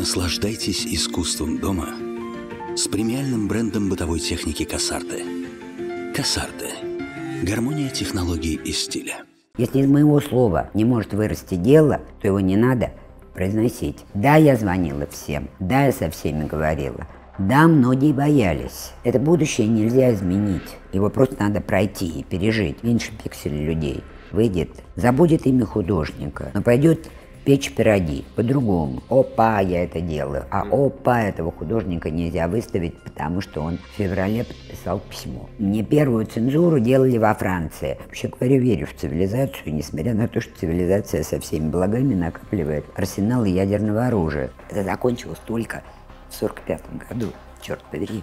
Наслаждайтесь искусством дома с премиальным брендом бытовой техники «Кассарте». «Кассарте» – гармония технологий и стиля. Если из моего слова не может вырасти дело, то его не надо произносить. Да, я звонила всем, да, я со всеми говорила, да, многие боялись. Это будущее нельзя изменить. Его просто надо пройти и пережить. Меньше пикселей людей выйдет, забудет имя художника, но пойдет печь пироги по-другому. Опа, я это делаю. А опа, этого художника нельзя выставить, потому что он в феврале подписал письмо. Мне первую цензуру делали во Франции. Вообще говоря, верю в цивилизацию, несмотря на то, что цивилизация со всеми благами накапливает арсенал ядерного оружия. Это закончилось только в 1945 году. Черт побери,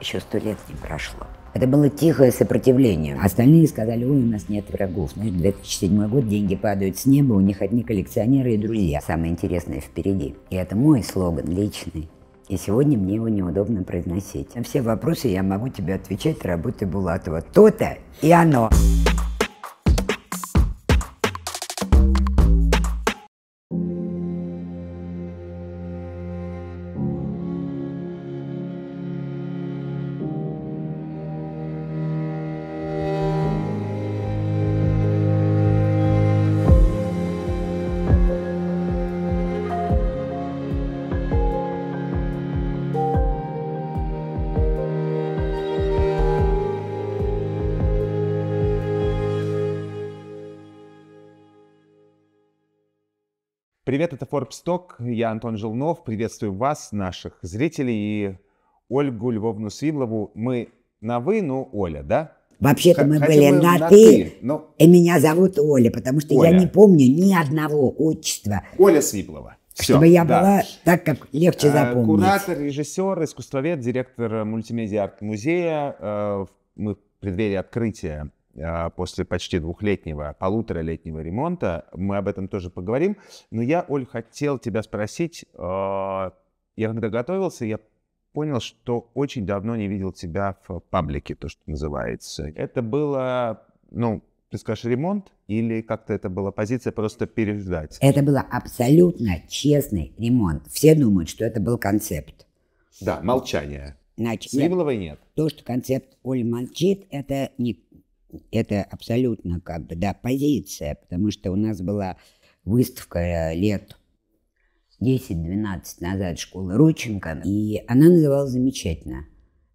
еще сто лет не прошло. Это было тихое сопротивление. Остальные сказали, ой, у нас нет врагов. Знаешь, ну 2007 год, деньги падают с неба, у них одни коллекционеры и друзья. Самое интересное впереди. И это мой слоган личный. И сегодня мне его неудобно произносить. На все вопросы я могу тебе отвечать работы Булатова. То-то и оно. Привет, это Forbes Talk, я Антон Желнов, приветствую вас, наших зрителей и Ольгу Львовну Свиблову. Мы на «вы», ну, Оля, да? Вообще-то мы Хотя были мы на, на «ты», ты но... и меня зовут Оля, потому что Оля. я не помню ни одного отчества. Оля Свиблова. Все, чтобы я да. была так, как легче э, запомнить. Куратор, режиссер, искусствовед, директор мультимедиа-музея. Э, мы в преддверии открытия а, после почти двухлетнего, полуторалетнего ремонта. Мы об этом тоже поговорим. Но я, Оль, хотел тебя спросить. А, я когда готовился, я понял, что очень давно не видел тебя в паблике, то, что называется. Это было, ну, ты скажешь, ремонт или как-то это была позиция просто переждать? Это был абсолютно честный ремонт. Все думают, что это был концепт. Да, молчание. Значит, Символовой нет. То, что концепт Оль молчит, это не это абсолютно как бы, да, позиция, потому что у нас была выставка э, лет 10-12 назад школы Роченко, и она называлась замечательно.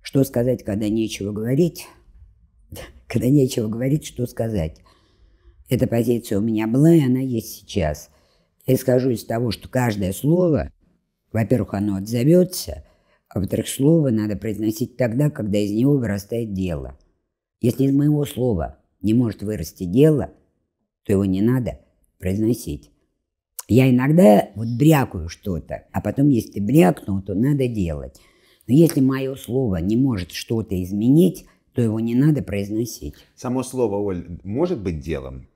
Что сказать, когда нечего говорить? Когда нечего говорить, что сказать? Эта позиция у меня была, и она есть сейчас. Я скажу из того, что каждое слово, во-первых, оно отзовется, а во-вторых, слово надо произносить тогда, когда из него вырастает дело – если из моего слова не может вырасти дело, то его не надо произносить. Я иногда вот брякаю что-то, а потом, если ты брякнул, то надо делать. Но если мое слово не может что-то изменить, то его не надо произносить. Само слово, Оль, может быть делом?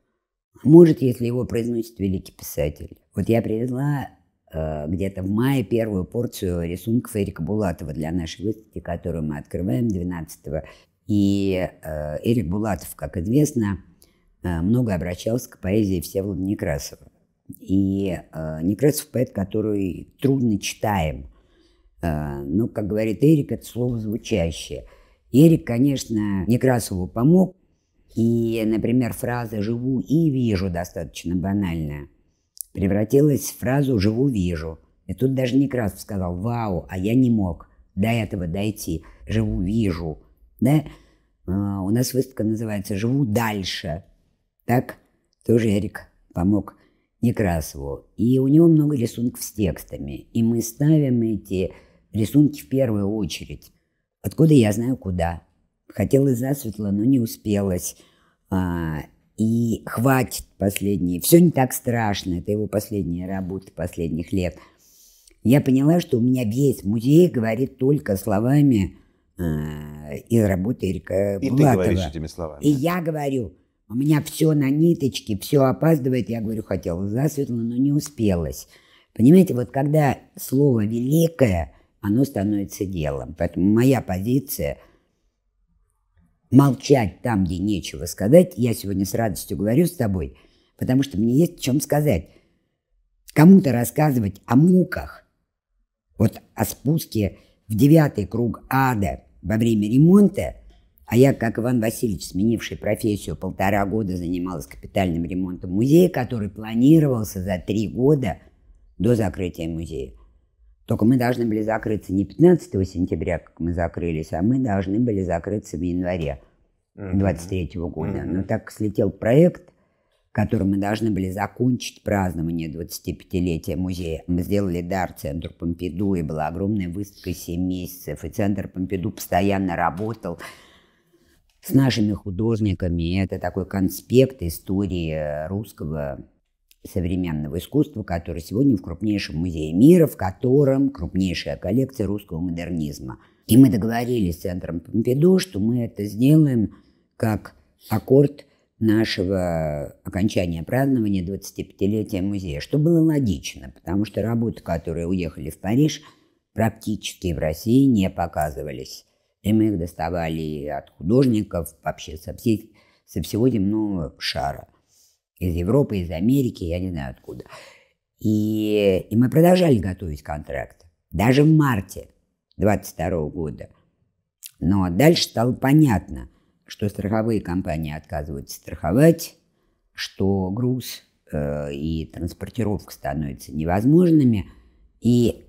Может, если его произносит великий писатель. Вот я привезла э, где-то в мае первую порцию рисунков Эрика Булатова для нашей выставки, которую мы открываем 12 и э, Эрик Булатов, как известно, э, много обращался к поэзии Всеволода Некрасова. И э, Некрасов поэт, который трудно читаем. Но, ну, как говорит Эрик, это слово звучащее. Эрик, конечно, Некрасову помог. И, например, фраза «живу и вижу» достаточно банальная превратилась в фразу «живу, вижу». И тут даже Некрасов сказал «Вау, а я не мог до этого дойти. Живу, вижу» да, а, у нас выставка называется «Живу дальше». Так тоже Эрик помог Некрасову. И у него много рисунков с текстами. И мы ставим эти рисунки в первую очередь. Откуда я знаю куда. Хотела засветло, но не успелось, а, и хватит последние. Все не так страшно. Это его последняя работа последних лет. Я поняла, что у меня весь музей говорит только словами – из работы Ирика И Булатова. ты говоришь этими словами. И я говорю, у меня все на ниточке, все опаздывает. Я говорю, хотела засветло, но не успелось Понимаете, вот когда слово «великое», оно становится делом. Поэтому моя позиция – молчать там, где нечего сказать. Я сегодня с радостью говорю с тобой, потому что мне есть о чем сказать. Кому-то рассказывать о муках, вот о спуске в девятый круг ада – во время ремонта, а я, как Иван Васильевич, сменивший профессию, полтора года занималась капитальным ремонтом музея, который планировался за три года до закрытия музея. Только мы должны были закрыться не 15 сентября, как мы закрылись, а мы должны были закрыться в январе 23 года. Но так слетел проект, которым мы должны были закончить празднование 25-летия музея. Мы сделали дар Центру Помпиду, и была огромная выставка 7 месяцев, и Центр Помпиду постоянно работал с нашими художниками. Это такой конспект истории э, русского современного искусства, который сегодня в крупнейшем музее мира, в котором крупнейшая коллекция русского модернизма. И мы договорились с Центром Помпиду, что мы это сделаем как аккорд – нашего окончания празднования 25-летия музея, что было логично, потому что работы, которые уехали в Париж, практически в России не показывались. И мы их доставали от художников, вообще со, всей, со всего земного шара. Из Европы, из Америки, я не знаю откуда. И, и мы продолжали готовить контракт. Даже в марте 22 года. Но дальше стало понятно, что страховые компании отказываются страховать, что груз э, и транспортировка становятся невозможными. И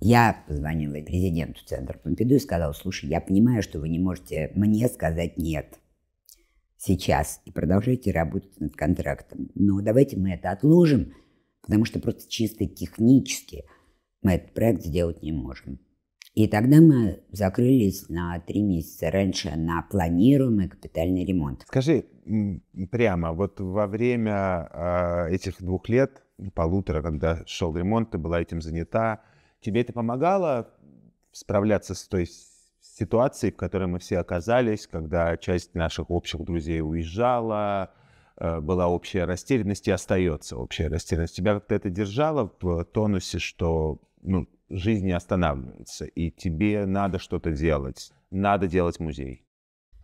я позвонила президенту Центра Помпиду и сказала, слушай, я понимаю, что вы не можете мне сказать «нет» сейчас и продолжайте работать над контрактом, но давайте мы это отложим, потому что просто чисто технически мы этот проект сделать не можем. И тогда мы закрылись на три месяца раньше на планируемый капитальный ремонт. Скажи прямо, вот во время э, этих двух лет, полутора, когда шел ремонт, ты была этим занята, тебе это помогало справляться с той ситуацией, в которой мы все оказались, когда часть наших общих друзей уезжала, э, была общая растерянность и остается общая растерянность. Тебя как-то это держало в тонусе, что ну, жизнь не останавливается, и тебе надо что-то делать, надо делать музей?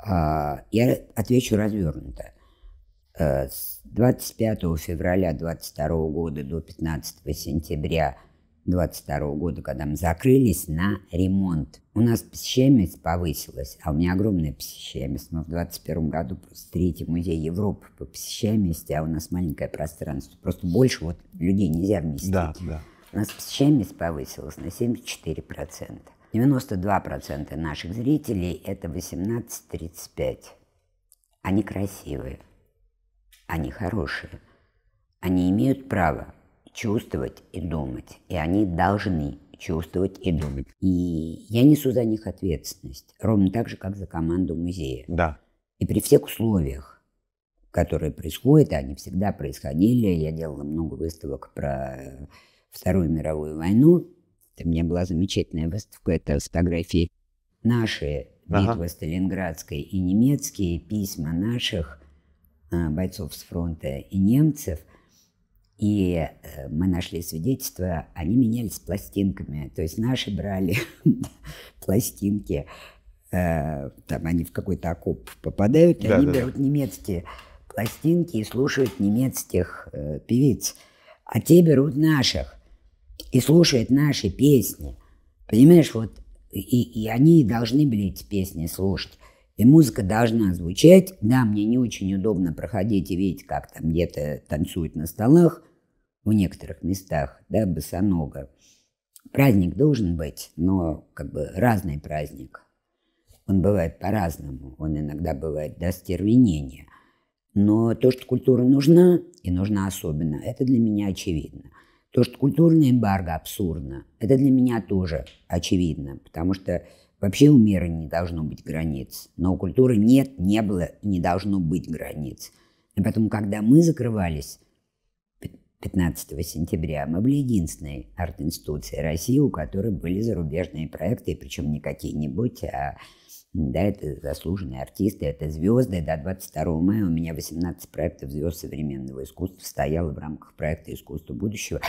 А, я отвечу развернуто. Э, с 25 февраля 22 года до 15 сентября 22 года, когда мы закрылись на ремонт. У нас посещаемость повысилась, а у меня огромная посещаемость. Мы в 21 году просто третий музей Европы по посещаемости, а у нас маленькое пространство. Просто больше вот людей нельзя вместить. Да, да. У нас посещаемость повысилась на 74%. 92% наших зрителей – это 18-35. Они красивые, они хорошие, они имеют право чувствовать и думать, и они должны чувствовать и думать. И я несу за них ответственность, ровно так же, как за команду музея. Да. И при всех условиях, которые происходят, они всегда происходили, я делала много выставок про Вторую мировую войну. Это у меня была замечательная выставка, это фотографии наши ага. битвы Сталинградской и немецкие письма наших а, бойцов с фронта и немцев. И э, мы нашли свидетельства, они менялись пластинками. То есть наши брали пластинки, э, там они в какой-то окоп попадают, они берут немецкие пластинки и слушают немецких э, певиц. А те берут наших и слушает наши песни. Понимаешь, вот и, и они должны были эти песни слушать. И музыка должна звучать. Да, мне не очень удобно проходить и видеть, как там где-то танцуют на столах в некоторых местах, да, босонога. Праздник должен быть, но как бы разный праздник. Он бывает по-разному, он иногда бывает до стервенения. Но то, что культура нужна, и нужна особенно, это для меня очевидно – то, что культурное эмбарго абсурдно, это для меня тоже очевидно, потому что вообще у мира не должно быть границ, но у культуры нет, не было и не должно быть границ. И поэтому, когда мы закрывались 15 сентября, мы были единственной арт-институцией России, у которой были зарубежные проекты, причем не какие-нибудь, а да, это заслуженные артисты, это звезды. До 22 мая у меня 18 проектов звезд современного искусства стояло в рамках проекта «Искусство будущего».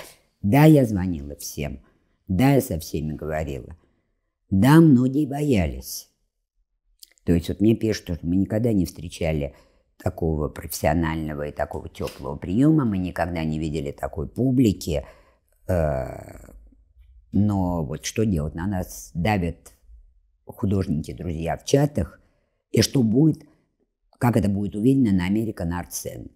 Да, я звонила всем. Да, я со всеми говорила. Да, многие боялись. То есть вот мне пишут, что мы никогда не встречали такого профессионального и такого теплого приема, мы никогда не видели такой публики, э, но вот что делать, на нас давят художники, друзья, в чатах, и что будет, как это будет увидено на Америка на арт-сцен.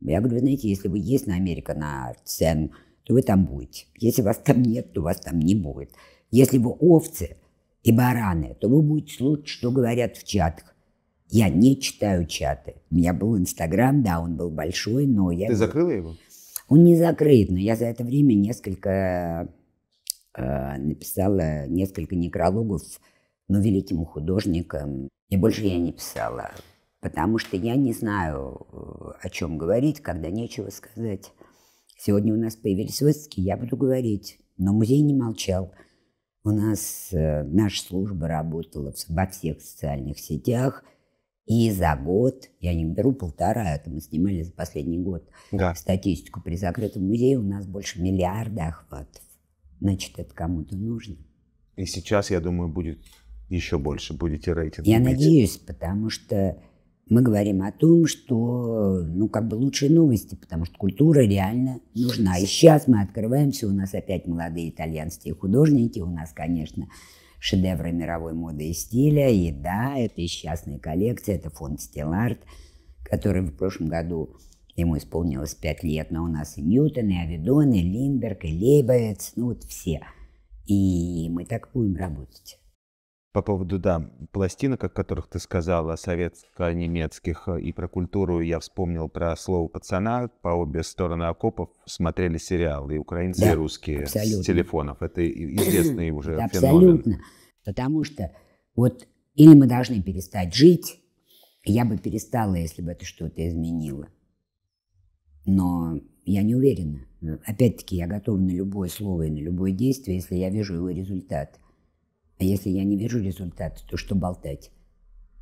Я говорю, знаете, если вы есть на Америка на арт-сцен, то вы там будете. Если вас там нет, то вас там не будет. Если вы овцы и бараны, то вы будете слушать, что говорят в чатах. Я не читаю чаты. У меня был Инстаграм, да, он был большой, но я... Ты закрыла его? Он не закрыт, но я за это время несколько э, написала несколько некрологов ну, великим художником. И больше я не писала, потому что я не знаю, э, о чем говорить, когда нечего сказать. Сегодня у нас появились выставки, я буду говорить, но музей не молчал. У нас э, наша служба работала во всех социальных сетях, и за год, я не беру полтора, а это мы снимали за последний год, да. статистику при закрытом музее у нас больше миллиарда охватов. Значит, это кому-то нужно. И сейчас, я думаю, будет еще больше будете рейтинг. Я бить. надеюсь, потому что мы говорим о том, что, ну, как бы лучшие новости, потому что культура реально нужна. И сейчас мы открываемся, у нас опять молодые итальянские художники, у нас, конечно, шедевры мировой моды и стиля, и да, это из частной коллекции, это фонд «Стиларт», который в прошлом году ему исполнилось пять лет, но у нас и Ньютон, и Авидон, и Линдберг, и Лейбовец, ну вот все. И мы так будем работать по поводу, да, пластинок, о которых ты сказала, советско-немецких, э, и про культуру я вспомнил про слово «пацана». По обе стороны окопов смотрели сериалы, и украинцы, да, и русские абсолютно. с телефонов. Это известный уже феномен. Абсолютно. Потому что вот или мы должны перестать жить, я бы перестала, если бы это что-то изменило. Но я не уверена. Опять-таки, я готова на любое слово и на любое действие, если я вижу его результат – а если я не вижу результат, то что болтать?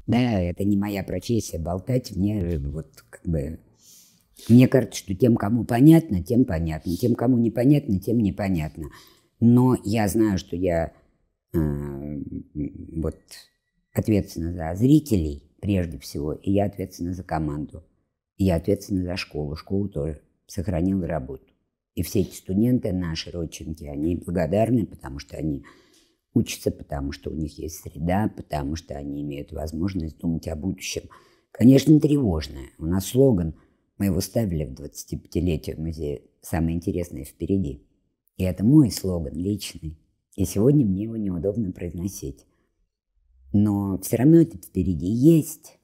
Да, это не моя профессия, болтать мне э, вот как бы... Мне кажется, что тем, кому понятно, тем понятно, тем, кому непонятно, тем непонятно. Но я знаю, что я э, вот ответственна за зрителей прежде всего, и я ответственна за команду, и я ответственна за школу. Школу тоже сохранила работу. И все эти студенты наши, родченки, они благодарны, потому что они учатся, потому что у них есть среда, потому что они имеют возможность думать о будущем. Конечно, тревожное. У нас слоган, мы его ставили в 25-летие музее: самое интересное впереди. И это мой слоган личный. И сегодня мне его неудобно произносить. Но все равно это впереди есть.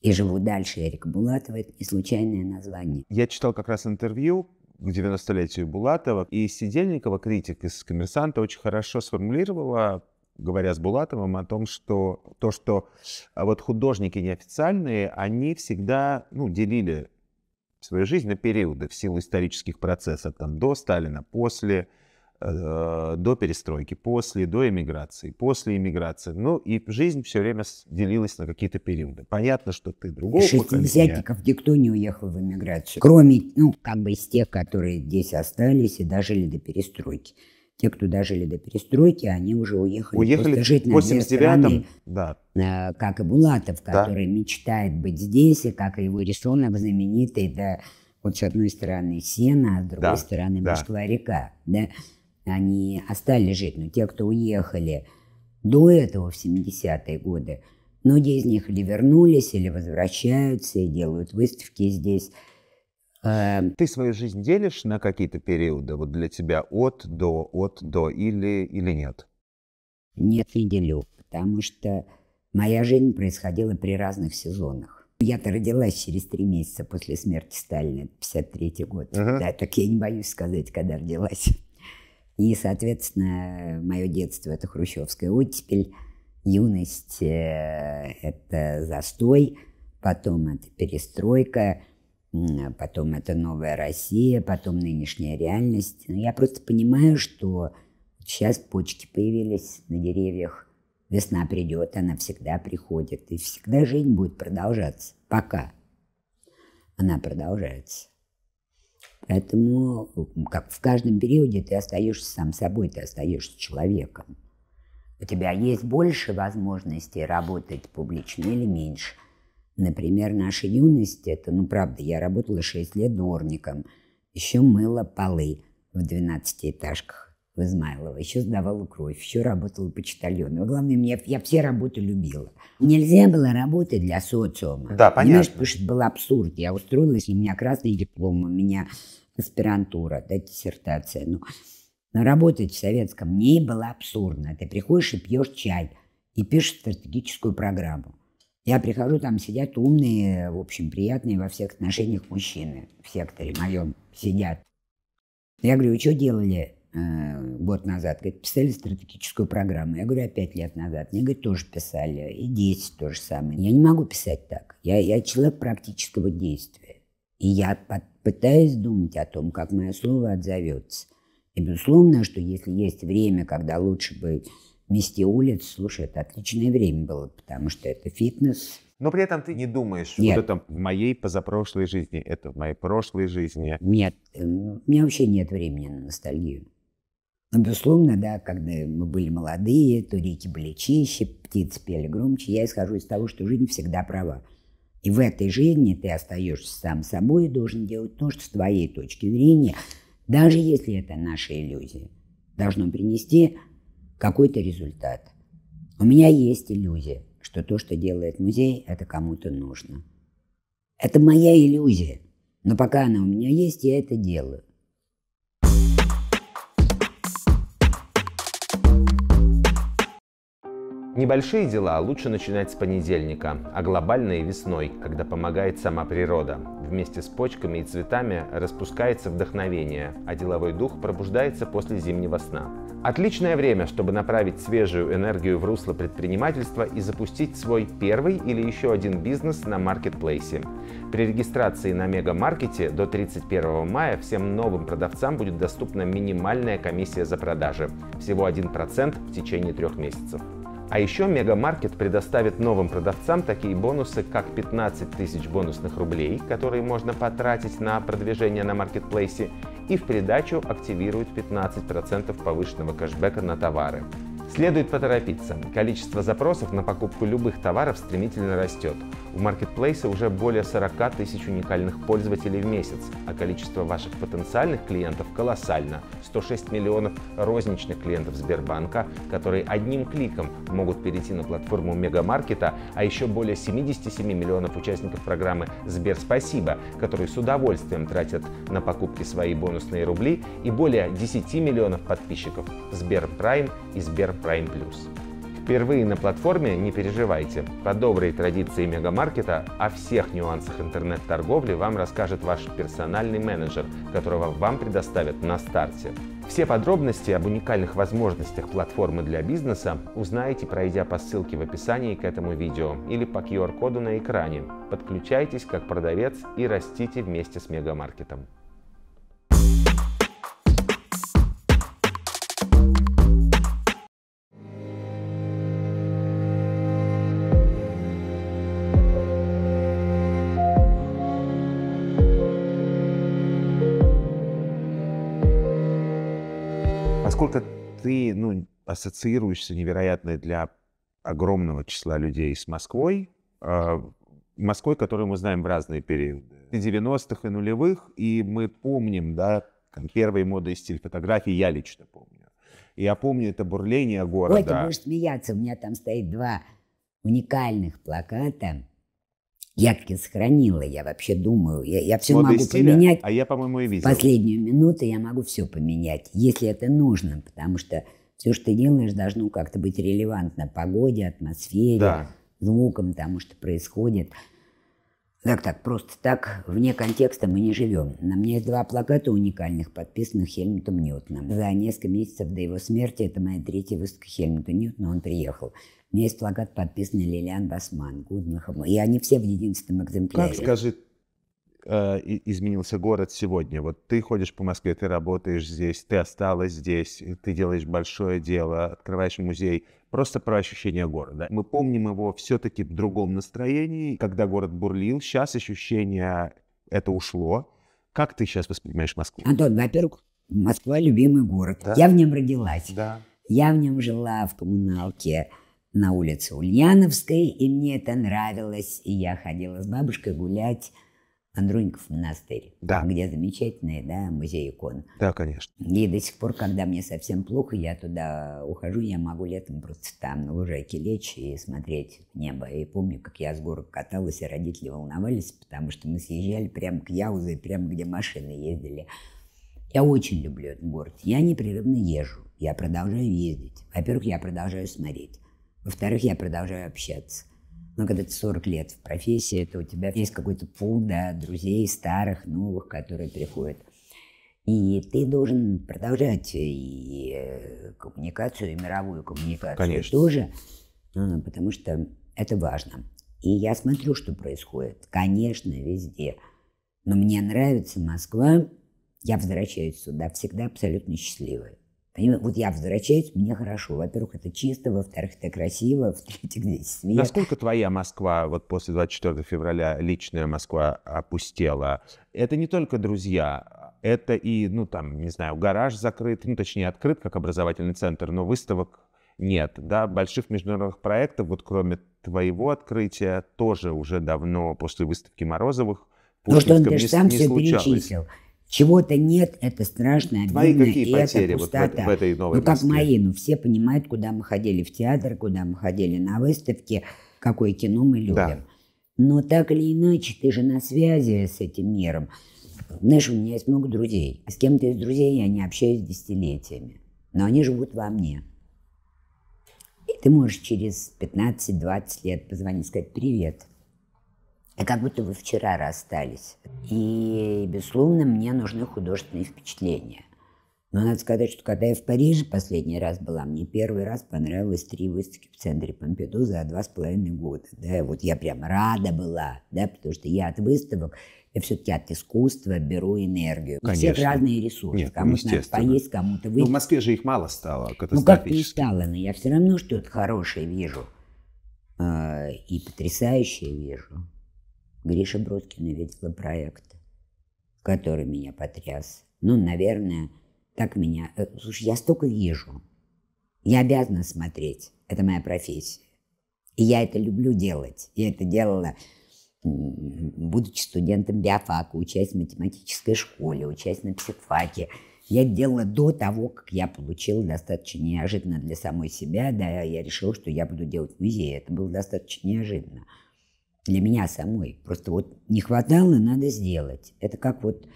И живу дальше Эрика Булатова, это не случайное название. Я читал как раз интервью к 90-летию Булатова. И Сидельникова, критик из «Коммерсанта», очень хорошо сформулировала говоря с Булатовым о том, что то, что а вот художники неофициальные, они всегда ну, делили свою жизнь на периоды в силу исторических процессов, там, до Сталина, после, Э, до перестройки, после, до эмиграции, после эмиграции. Ну и жизнь все время делилась на какие-то периоды. Понятно, что ты другого Шестидесятников никто не уехал в эмиграцию, кроме, ну, как бы из тех, которые здесь остались и дожили до перестройки. Те, кто дожили до перестройки, они уже уехали, уехали жить на 89 да. Э, как и Булатов, который да. мечтает быть здесь, и как и его рисунок знаменитый, да, вот с одной стороны сена, а с другой да, стороны да. Москва-река, да они остались жить, но те, кто уехали до этого в 70-е годы, многие из них или вернулись, или возвращаются и делают выставки здесь. Эм, Ты свою жизнь делишь на какие-то периоды? Вот для тебя от, до, от, до или, или нет? Нет, не делю, потому что моя жизнь происходила при разных сезонах. Я-то родилась через три месяца после смерти Сталина, 53 год. Ага. Да, так я не боюсь сказать, когда родилась. И, соответственно, мое детство – это хрущевская оттепель, юность э, – это застой, потом это перестройка, потом это новая Россия, потом нынешняя реальность. Но ну, я просто понимаю, что сейчас почки появились на деревьях, весна придет, она всегда приходит, и всегда жизнь будет продолжаться. Пока она продолжается. Поэтому как в каждом периоде ты остаешься сам собой, ты остаешься человеком. У тебя есть больше возможностей работать публично или меньше. Например, наша юность, это, ну правда, я работала 6 лет дворником, еще мыла полы в 12 этажках в Измайлово, еще сдавала кровь, еще работала почтальоном. И главное, я, я все работы любила. Нельзя было работать для социума. Да, понятно. Понимаешь, потому что был абсурд. Я устроилась, у меня красный диплом, у меня аспирантура, да, диссертация. Ну, но работать в советском не было абсурдно. Ты приходишь и пьешь чай, и пишешь стратегическую программу. Я прихожу, там сидят умные, в общем, приятные во всех отношениях мужчины в секторе моем сидят. Я говорю, что делали Э, год назад, говорит, писали стратегическую программу. Я говорю, а пять лет назад. Мне, говорит, тоже писали. И 10 то же самое. Я не могу писать так. Я, я человек практического действия. И я под, пытаюсь думать о том, как мое слово отзовется. И безусловно, что если есть время, когда лучше бы мести улиц, слушай, это отличное время было, потому что это фитнес, но при этом ты не думаешь, нет. вот это в моей позапрошлой жизни, это в моей прошлой жизни. Нет, э, у меня вообще нет времени на ностальгию. Ну, безусловно, да, когда мы были молодые, то реки были чище, птицы пели громче. Я исхожу из того, что жизнь всегда права. И в этой жизни ты остаешься сам собой и должен делать то, что с твоей точки зрения, даже если это наша иллюзия, должно принести какой-то результат. У меня есть иллюзия, что то, что делает музей, это кому-то нужно. Это моя иллюзия, но пока она у меня есть, я это делаю. Небольшие дела лучше начинать с понедельника, а глобальные весной, когда помогает сама природа. Вместе с почками и цветами распускается вдохновение, а деловой дух пробуждается после зимнего сна. Отличное время, чтобы направить свежую энергию в русло предпринимательства и запустить свой первый или еще один бизнес на маркетплейсе. При регистрации на Мегамаркете до 31 мая всем новым продавцам будет доступна минимальная комиссия за продажи – всего 1% в течение трех месяцев. А еще Мегамаркет предоставит новым продавцам такие бонусы, как 15 тысяч бонусных рублей, которые можно потратить на продвижение на маркетплейсе, и в придачу активирует 15% повышенного кэшбэка на товары. Следует поторопиться. Количество запросов на покупку любых товаров стремительно растет. В маркетплейсе уже более 40 тысяч уникальных пользователей в месяц, а количество ваших потенциальных клиентов колоссально. 106 миллионов розничных клиентов Сбербанка, которые одним кликом могут перейти на платформу мегамаркета, а еще более 77 миллионов участников программы Сбер Спасибо, которые с удовольствием тратят на покупки свои бонусные рубли, и более 10 миллионов подписчиков Сберпрайм и Сберпрайм Плюс. Впервые на платформе не переживайте. По доброй традиции мегамаркета о всех нюансах интернет-торговли вам расскажет ваш персональный менеджер, которого вам предоставят на старте. Все подробности об уникальных возможностях платформы для бизнеса узнаете, пройдя по ссылке в описании к этому видео или по QR-коду на экране. Подключайтесь как продавец и растите вместе с мегамаркетом. Поскольку ты ну, ассоциируешься невероятно для огромного числа людей с Москвой, э, Москвой, которую мы знаем в разные периоды, 90-х и нулевых, и мы помним, да, там, первые моды и стиль фотографии, я лично помню. я помню это бурление города. Ой, ты будешь смеяться, у меня там стоит два уникальных плаката Ягки сохранила, я вообще думаю, я, я все Моды могу стиля, поменять. А я, по-моему, и видел. В последнюю минуту я могу все поменять, если это нужно, потому что все, что ты делаешь, должно как-то быть релевантно погоде, атмосфере, да. звукам, тому, что происходит. Так, так, просто так, вне контекста мы не живем. На мне есть два плаката уникальных, подписанных Хельмутом Ньютоном. За несколько месяцев до его смерти, это моя третья выставка Хельмута Ньютона, он приехал. У меня есть плакат, подписанный Лилиан Басман, Гудман, И они все в единственном экземпляре. Как, скажи, э, изменился город сегодня? Вот ты ходишь по Москве, ты работаешь здесь, ты осталась здесь, ты делаешь большое дело, открываешь музей. Просто про ощущение города. Мы помним его все-таки в другом настроении, когда город бурлил. Сейчас ощущение это ушло. Как ты сейчас воспринимаешь Москву? Антон, во-первых, Москва – любимый город. Да? Я в нем родилась. Да. Я в нем жила в коммуналке на улице Ульяновской, и мне это нравилось. И я ходила с бабушкой гулять Андроников монастырь, да. где замечательный да, музей икон. Да, конечно. И до сих пор, когда мне совсем плохо, я туда ухожу, я могу летом просто там на лужайке лечь и смотреть в небо. И помню, как я с горок каталась, и родители волновались, потому что мы съезжали прямо к Яузе, прямо где машины ездили. Я очень люблю этот город. Я непрерывно езжу. Я продолжаю ездить. Во-первых, я продолжаю смотреть. Во-вторых, я продолжаю общаться. Но когда ты 40 лет в профессии, то у тебя есть какой-то пул да, друзей старых, новых, которые приходят. И ты должен продолжать и э, коммуникацию, и мировую коммуникацию Конечно. тоже, а, потому что это важно. И я смотрю, что происходит. Конечно, везде. Но мне нравится Москва. Я возвращаюсь сюда всегда абсолютно счастливой. Понимаю, вот я возвращаюсь, мне хорошо. Во-первых, это чисто, во-вторых, это красиво, в-третьих, здесь свет. Насколько твоя Москва, вот после 24 февраля личная Москва опустела? Это не только друзья, это и, ну там, не знаю, гараж закрыт, ну точнее открыт как образовательный центр, но выставок нет, да, больших международных проектов, вот кроме твоего открытия, тоже уже давно после выставки Морозовых, ну, что он даже сам все случалось. перечислил. Чего-то нет, это страшно, обидно. Твои какие и потери это пустота. вот в, в этой новой Ну, как Москве? мои, ну, все понимают, куда мы ходили в театр, куда мы ходили на выставки, какое кино мы любим. Да. Но так или иначе, ты же на связи с этим миром. Знаешь, у меня есть много друзей. С кем-то из друзей я не общаюсь десятилетиями. Но они живут во мне. И ты можешь через 15-20 лет позвонить и сказать «Привет». Это а как будто вы вчера расстались. И, безусловно, мне нужны художественные впечатления. Но надо сказать, что когда я в Париже последний раз была, мне первый раз понравилось три выставки в центре Помпиду за два с половиной года. Да, вот я прям рада была, да, потому что я от выставок, я все-таки от искусства беру энергию. Конечно. У всех разные ресурсы. Нет, ну, кому-то надо поесть, кому-то выпить. Ну, в Москве же их мало стало Ну, как не стало, но я все равно что-то хорошее вижу. А, и потрясающее вижу. Гриша Бродкина видела проект, который меня потряс. Ну, наверное, так меня... Э, слушай, я столько вижу. Я обязана смотреть. Это моя профессия. И я это люблю делать. Я это делала, будучи студентом биофака, учась в математической школе, учась на психфаке. Я делала до того, как я получила достаточно неожиданно для самой себя. Да, я решила, что я буду делать музей. Это было достаточно неожиданно для меня самой. Просто вот не хватало, надо сделать. Это как вот,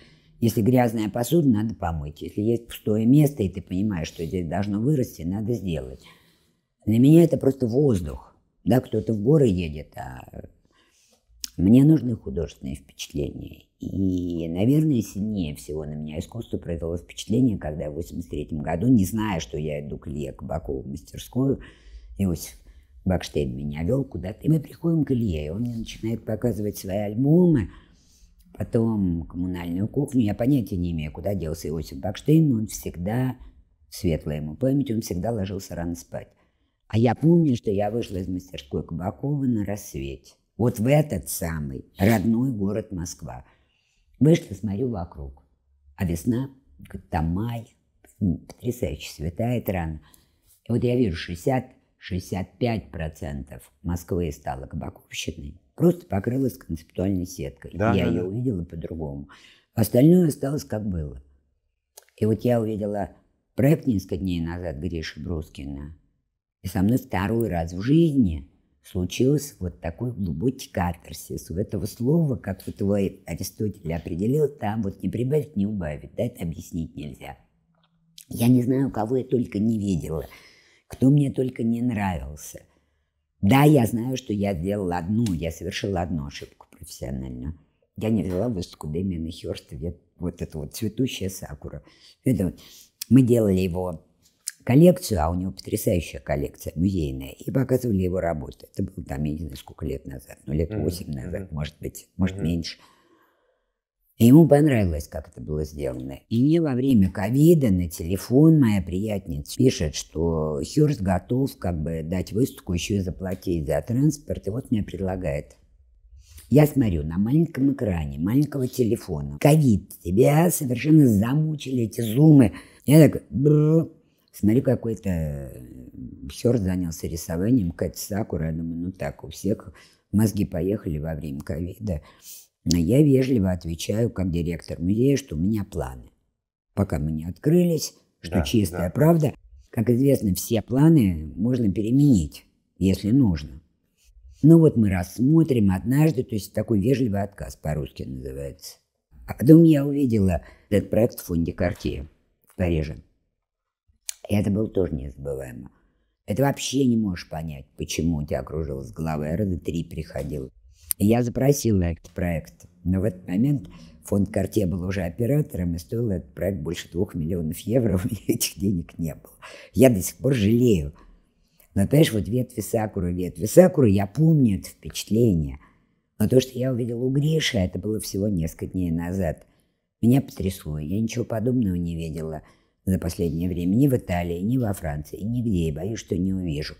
если грязная посуда, надо помыть. Если есть пустое место, и ты понимаешь, что здесь должно вырасти, надо сделать. Для меня это просто воздух. Да, кто-то в горы едет, а мне нужны художественные впечатления. И, наверное, сильнее всего на меня искусство произвело впечатление, когда я в 83 году, не зная, что я иду к Илье Кабакову в мастерскую, Иосиф Бакштейн меня вел куда-то. И мы приходим к Илье, и он мне начинает показывать свои альбомы, потом коммунальную кухню. Я понятия не имею, куда делся Иосиф Бакштейн, но он всегда, светлая ему память, он всегда ложился рано спать. А я помню, что я вышла из мастерской Кабакова на рассвете. Вот в этот самый родной город Москва. Вышла, смотрю вокруг. А весна, там май, потрясающе светает рано. И вот я вижу 60 65% Москвы стало кабаковщиной. Просто покрылась концептуальной сеткой. Да, я да, ее да. увидела по-другому. Остальное осталось как было. И вот я увидела проект несколько дней назад Гриши Брускина. И со мной второй раз в жизни случился вот такой глубокий катарсис. У этого слова, как вот его Аристотель определил, там вот не прибавить, не убавить. Да, это объяснить нельзя. Я не знаю, кого я только не видела – кто мне только не нравился. Да, я знаю, что я сделала одну, я совершила одну ошибку профессиональную. Я не взяла выставку Дэмиана Хёрста, вот это вот цветущая сакура. Это вот. Мы делали его коллекцию, а у него потрясающая коллекция музейная, и показывали его работы. Это было там, я не знаю, сколько лет назад, ну лет восемь назад, может быть, может меньше. Ему понравилось, как это было сделано. И мне во время ковида на телефон моя приятница пишет, что Хёрст готов как бы дать выставку, еще и заплатить за транспорт, и вот мне предлагает. Я смотрю на маленьком экране, маленького телефона. Ковид, тебя совершенно замучили эти зумы. Я так, Бррр". смотрю, какой-то э, Хёрст занялся рисованием, Катя Сакура, я думаю, ну так, у всех мозги поехали во время ковида. Но я вежливо отвечаю, как директор музея, что у меня планы. Пока мы не открылись, что да, чистая да. правда, как известно, все планы можно переменить, если нужно. Ну вот мы рассмотрим однажды, то есть такой вежливый отказ по-русски называется. А потом я увидела этот проект в фонде Картье в Париже. И это было тоже незабываемо. Это вообще не можешь понять, почему у тебя окружилась голова. Я раза три приходил я запросил на этот проект, но в этот момент фонд Карте был уже оператором, и стоил этот проект больше двух миллионов евро, у меня этих денег не было. Я до сих пор жалею. Но, понимаешь, вот ветви Сакуры, ветви Сакуры, я помню это впечатление. Но то, что я увидел у Гриши, это было всего несколько дней назад. Меня потрясло, я ничего подобного не видела за последнее время ни в Италии, ни во Франции, нигде, и боюсь, что не увижу.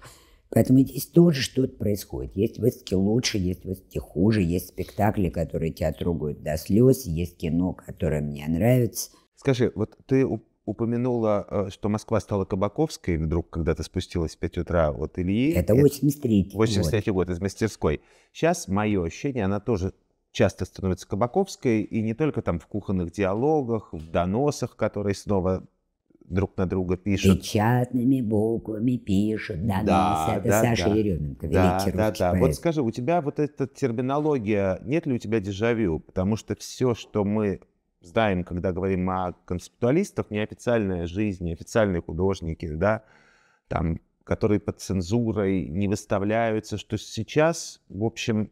Поэтому здесь тоже что-то происходит. Есть выставки лучше, есть выставки хуже, есть спектакли, которые тебя трогают до слез, есть кино, которое мне нравится. Скажи, вот ты упомянула, э, что Москва стала Кабаковской вдруг, когда ты спустилась в 5 утра от Ильи. Это 83-й 83 год. год из мастерской. Сейчас мое ощущение, она тоже часто становится Кабаковской, и не только там в кухонных диалогах, в доносах, которые снова друг на друга пишут. Печатными буквами пишут, да, да это да, Саша да. Еременко, да, великий да, да. Поэт. Вот скажи, у тебя вот эта терминология, нет ли у тебя дежавю? Потому что все, что мы знаем, когда говорим о концептуалистах, неофициальная жизнь, неофициальные художники, да, там, которые под цензурой не выставляются, что сейчас, в общем,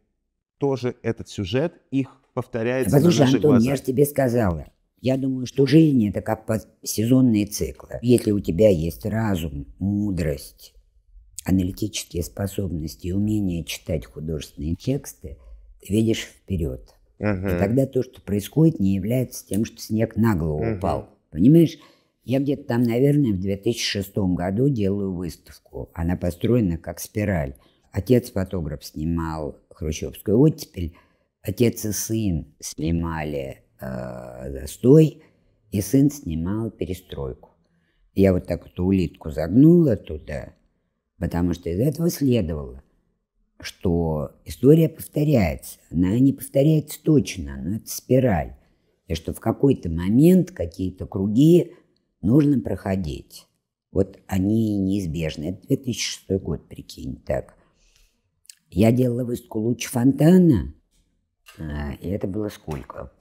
тоже этот сюжет их повторяется а Послушай, на наших Антон, глазах. я же тебе сказала, я думаю, что жизнь – это как сезонные циклы. Если у тебя есть разум, мудрость, аналитические способности и умение читать художественные тексты, ты видишь вперед. Угу. И тогда то, что происходит, не является тем, что снег нагло голову угу. упал. Понимаешь? Я где-то там, наверное, в 2006 году делаю выставку. Она построена как спираль. Отец-фотограф снимал хрущевскую оттепель. Отец и сын снимали э, застой, и сын снимал перестройку. Я вот так эту улитку загнула туда, потому что из этого следовало, что история повторяется. Она не повторяется точно, но это спираль. И что в какой-то момент какие-то круги нужно проходить. Вот они неизбежны. Это 2006 год, прикинь, так. Я делала выставку «Луч фонтана», э, и это было сколько?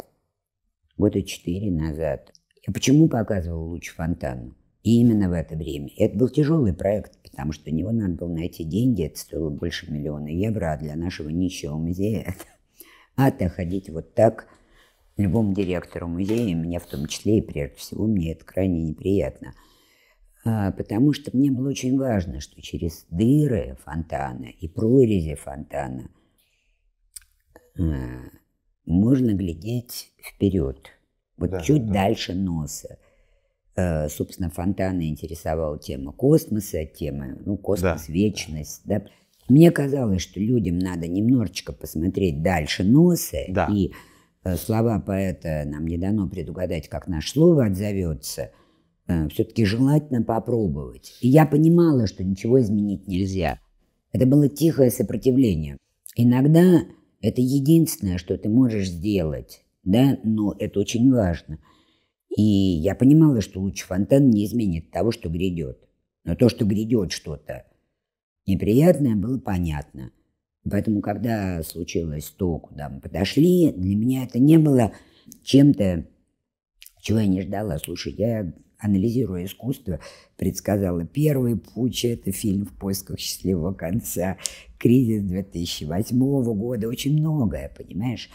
года четыре назад. Я почему показывал луч фонтану? И именно в это время. Это был тяжелый проект, потому что у него надо было найти деньги, это стоило больше миллиона евро, а для нашего нищего музея это ата ходить вот так любому директору музея, мне в том числе и прежде всего, мне это крайне неприятно. А, потому что мне было очень важно, что через дыры фонтана и прорези фонтана а, можно глядеть вперед, вот да, чуть да. дальше носа. Э, собственно, Фонтана интересовала тема космоса, тема, ну, космос, да. вечность, да. Мне казалось, что людям надо немножечко посмотреть дальше носа, да. и э, слова поэта нам не дано предугадать, как наше слово отзовется, э, все-таки желательно попробовать. И я понимала, что ничего изменить нельзя. Это было тихое сопротивление. Иногда это единственное, что ты можешь сделать, да, но это очень важно. И я понимала, что луч фонтан не изменит того, что грядет. Но то, что грядет что-то неприятное, было понятно. Поэтому, когда случилось то, куда мы подошли, для меня это не было чем-то, чего я не ждала. Слушай, я анализируя искусство, предсказала первый путь, это фильм «В поисках счастливого конца», кризис 2008 года, очень многое, понимаешь?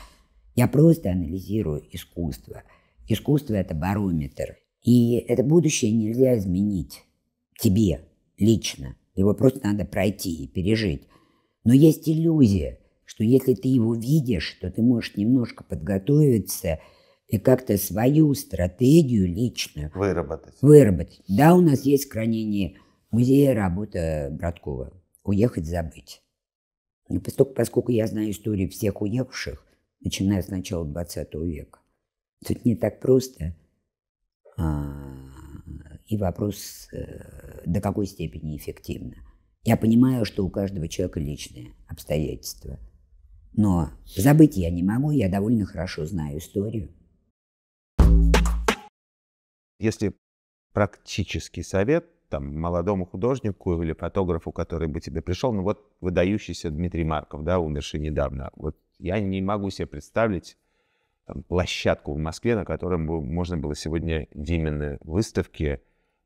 Я просто анализирую искусство. Искусство – это барометр. И это будущее нельзя изменить тебе лично. Его просто надо пройти и пережить. Но есть иллюзия, что если ты его видишь, то ты можешь немножко подготовиться – и как-то свою стратегию личную выработать. Выработать. Да, у нас есть хранение музея работы Браткова. Уехать, забыть. Но ну, поскольку, поскольку я знаю историю всех уехавших, начиная с начала 20 века, тут не так просто. А, и вопрос, э, до какой степени эффективно. Я понимаю, что у каждого человека личные обстоятельства. Но забыть я не могу, я довольно хорошо знаю историю. Если практический совет там, молодому художнику или фотографу, который бы тебе пришел, ну вот выдающийся Дмитрий Марков, да, умерший недавно. Вот я не могу себе представить там, площадку в Москве, на которой бы можно было сегодня Димины выставки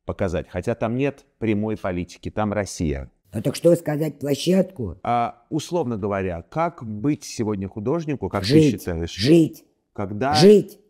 показать. Хотя там нет прямой политики, там Россия. А так что сказать площадку? А, условно говоря, как быть сегодня художнику, как жить, ты считаешь? Жить. Когда жить.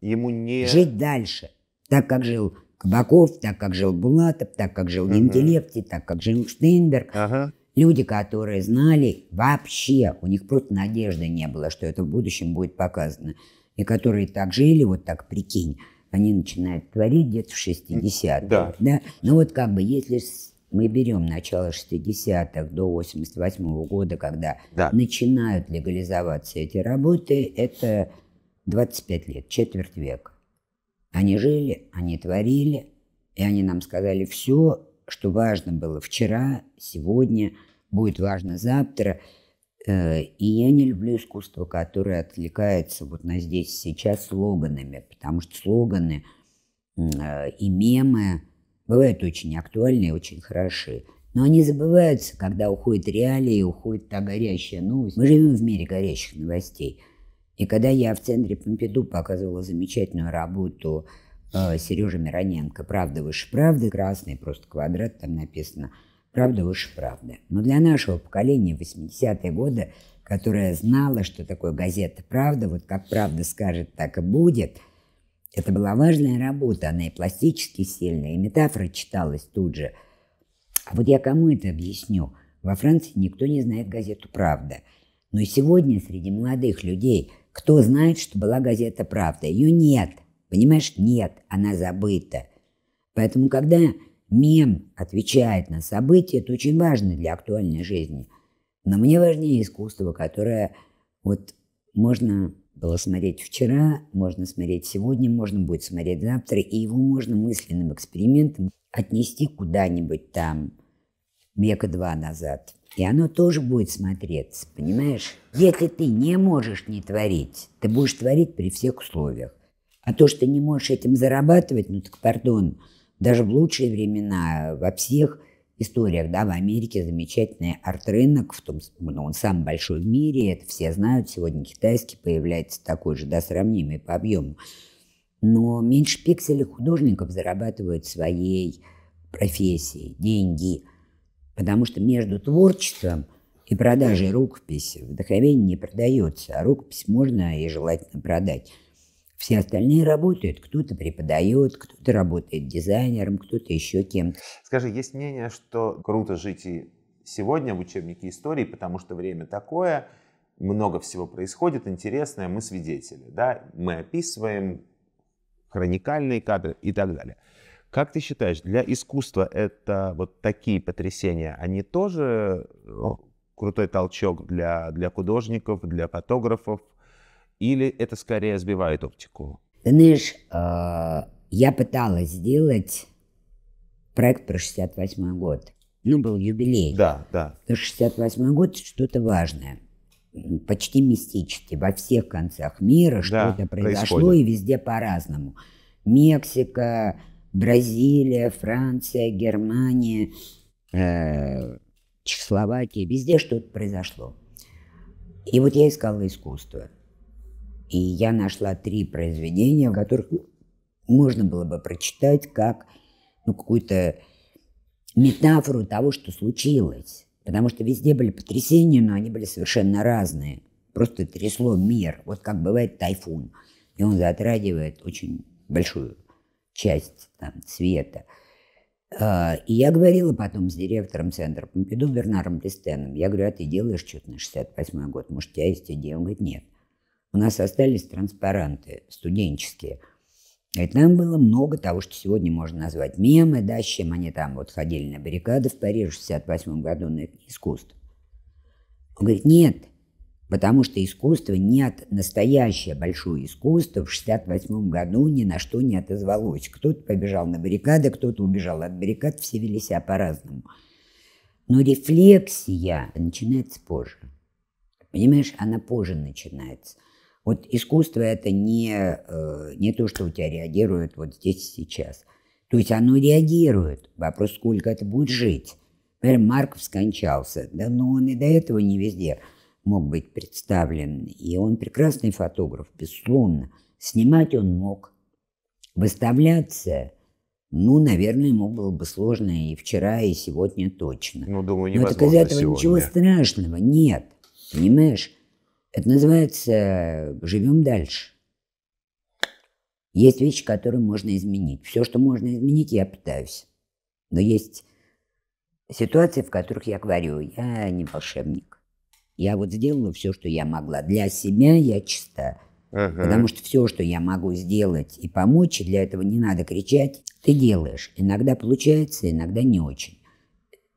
ему не... Жить дальше. Так как жил Кабаков, так как жил Булатов, так как жил Менделевти, так как жил Штейнберг. uh Люди, которые знали вообще, у них просто надежды не было, что это в будущем будет показано. И которые так жили, вот так прикинь, они начинают творить где-то в 60-х. Да. да? Ну вот как бы, если мы берем начало 60-х до 88-го года, когда да. начинают легализоваться эти работы, это 25 лет, четверть века. Они жили, они творили, и они нам сказали все, что важно было вчера, сегодня, будет важно завтра. Э, и я не люблю искусство, которое отвлекается вот на здесь сейчас слоганами, потому что слоганы э, и мемы бывают очень актуальны и очень хороши. Но они забываются, когда уходит реалии, уходит та горящая новость. Мы живем в мире горящих новостей – и когда я в центре Помпиду показывала замечательную работу э, Сережи Мироненко «Правда выше правды», красный просто квадрат там написано «Правда выше правды». Но для нашего поколения 80-е годы, которое знало, что такое газета «Правда», вот как «Правда» скажет, так и будет – это была важная работа, она и пластически сильная, и метафора читалась тут же. А вот я кому это объясню? Во Франции никто не знает газету «Правда». Но и сегодня среди молодых людей кто знает, что была газета «Правда»? Ее нет. Понимаешь, нет, она забыта. Поэтому, когда мем отвечает на события, это очень важно для актуальной жизни. Но мне важнее искусство, которое вот можно было смотреть вчера, можно смотреть сегодня, можно будет смотреть завтра, и его можно мысленным экспериментом отнести куда-нибудь там века два назад – и оно тоже будет смотреться, понимаешь? Если ты не можешь не творить, ты будешь творить при всех условиях. А то, что ты не можешь этим зарабатывать, ну так, пардон, даже в лучшие времена, во всех историях, да, в Америке замечательный арт-рынок, в том, ну, он самый большой в мире, это все знают, сегодня китайский появляется такой же, да, сравнимый по объему. Но меньше пикселей художников зарабатывают своей профессией, деньги – Потому что между творчеством и продажей рукописи вдохновение не продается, а рукопись можно и желательно продать. Все остальные работают, кто-то преподает, кто-то работает дизайнером, кто-то еще кем-то. Скажи, есть мнение, что круто жить и сегодня в учебнике истории, потому что время такое, много всего происходит, интересное, мы свидетели, да, мы описываем хроникальные кадры и так далее. Как ты считаешь, для искусства это вот такие потрясения, они тоже э, крутой толчок для, для художников, для фотографов, или это скорее сбивает оптику? Ты знаешь, э, я пыталась сделать проект про 68 год. Ну, был юбилей. Да, да. Но 68 год что-то важное. Почти мистически. Во всех концах мира что-то произошло происходит. и везде по-разному. Мексика, Бразилия, Франция, Германия, э, Чехословакия, везде что-то произошло. И вот я искала искусство. И я нашла три произведения, в которых можно было бы прочитать как ну, какую-то метафору того, что случилось. Потому что везде были потрясения, но они были совершенно разные. Просто трясло мир, вот как бывает тайфун. И он затрагивает очень большую часть там, цвета. А, и я говорила потом с директором центра Помпиду Бернаром Пестеном. Я говорю, а ты делаешь что-то на 68 год? Может, у тебя есть идея? Он говорит, нет. У нас остались транспаранты студенческие. И там было много того, что сегодня можно назвать мемы, да, с чем они там вот ходили на баррикады в Париже в 68 году на искусство. Он говорит, нет, Потому что искусство нет, настоящее большое искусство в 68 году ни на что не отозвалось. Кто-то побежал на баррикады, кто-то убежал от баррикад, все вели себя по-разному. Но рефлексия начинается позже. Понимаешь, она позже начинается. Вот искусство это не, э, не то, что у тебя реагирует вот здесь и сейчас. То есть оно реагирует. Вопрос, сколько это будет жить. Например, Марков скончался. Да но ну, он и до этого не везде мог быть представлен. И он прекрасный фотограф, безусловно. Снимать он мог. Выставляться, ну, наверное, ему было бы сложно и вчера, и сегодня точно. Ну, думаю, невозможно Но так из этого сегодня. ничего страшного нет. Понимаешь? Это называется э, «живем дальше». Есть вещи, которые можно изменить. Все, что можно изменить, я пытаюсь. Но есть ситуации, в которых я говорю, я не волшебник. Я вот сделала все, что я могла. Для себя я чиста. Ага. Потому что все, что я могу сделать и помочь, для этого не надо кричать, ты делаешь. Иногда получается, иногда не очень.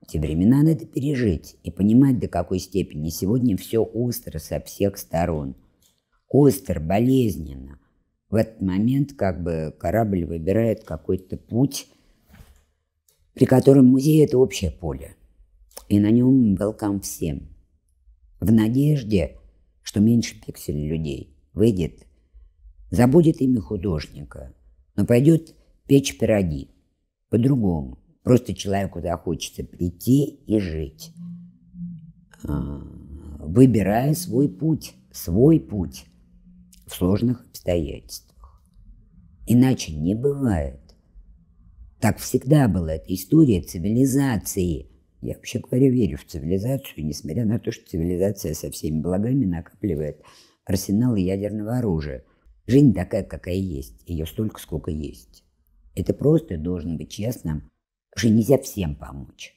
Те времена надо пережить и понимать, до какой степени сегодня все остро со всех сторон. Остро, болезненно. В этот момент как бы корабль выбирает какой-то путь, при котором музей – это общее поле. И на нем welcome всем – в надежде, что меньше пикселей людей выйдет, забудет имя художника, но пойдет печь пироги. По-другому. Просто человеку захочется прийти и жить, а, выбирая свой путь, свой путь в сложных обстоятельствах. Иначе не бывает. Так всегда была эта история цивилизации – я вообще говорю верю в цивилизацию, несмотря на то, что цивилизация со всеми благами накапливает арсенал ядерного оружия. Жизнь такая, какая есть, ее столько, сколько есть. Это просто должен быть честным, уже нельзя всем помочь.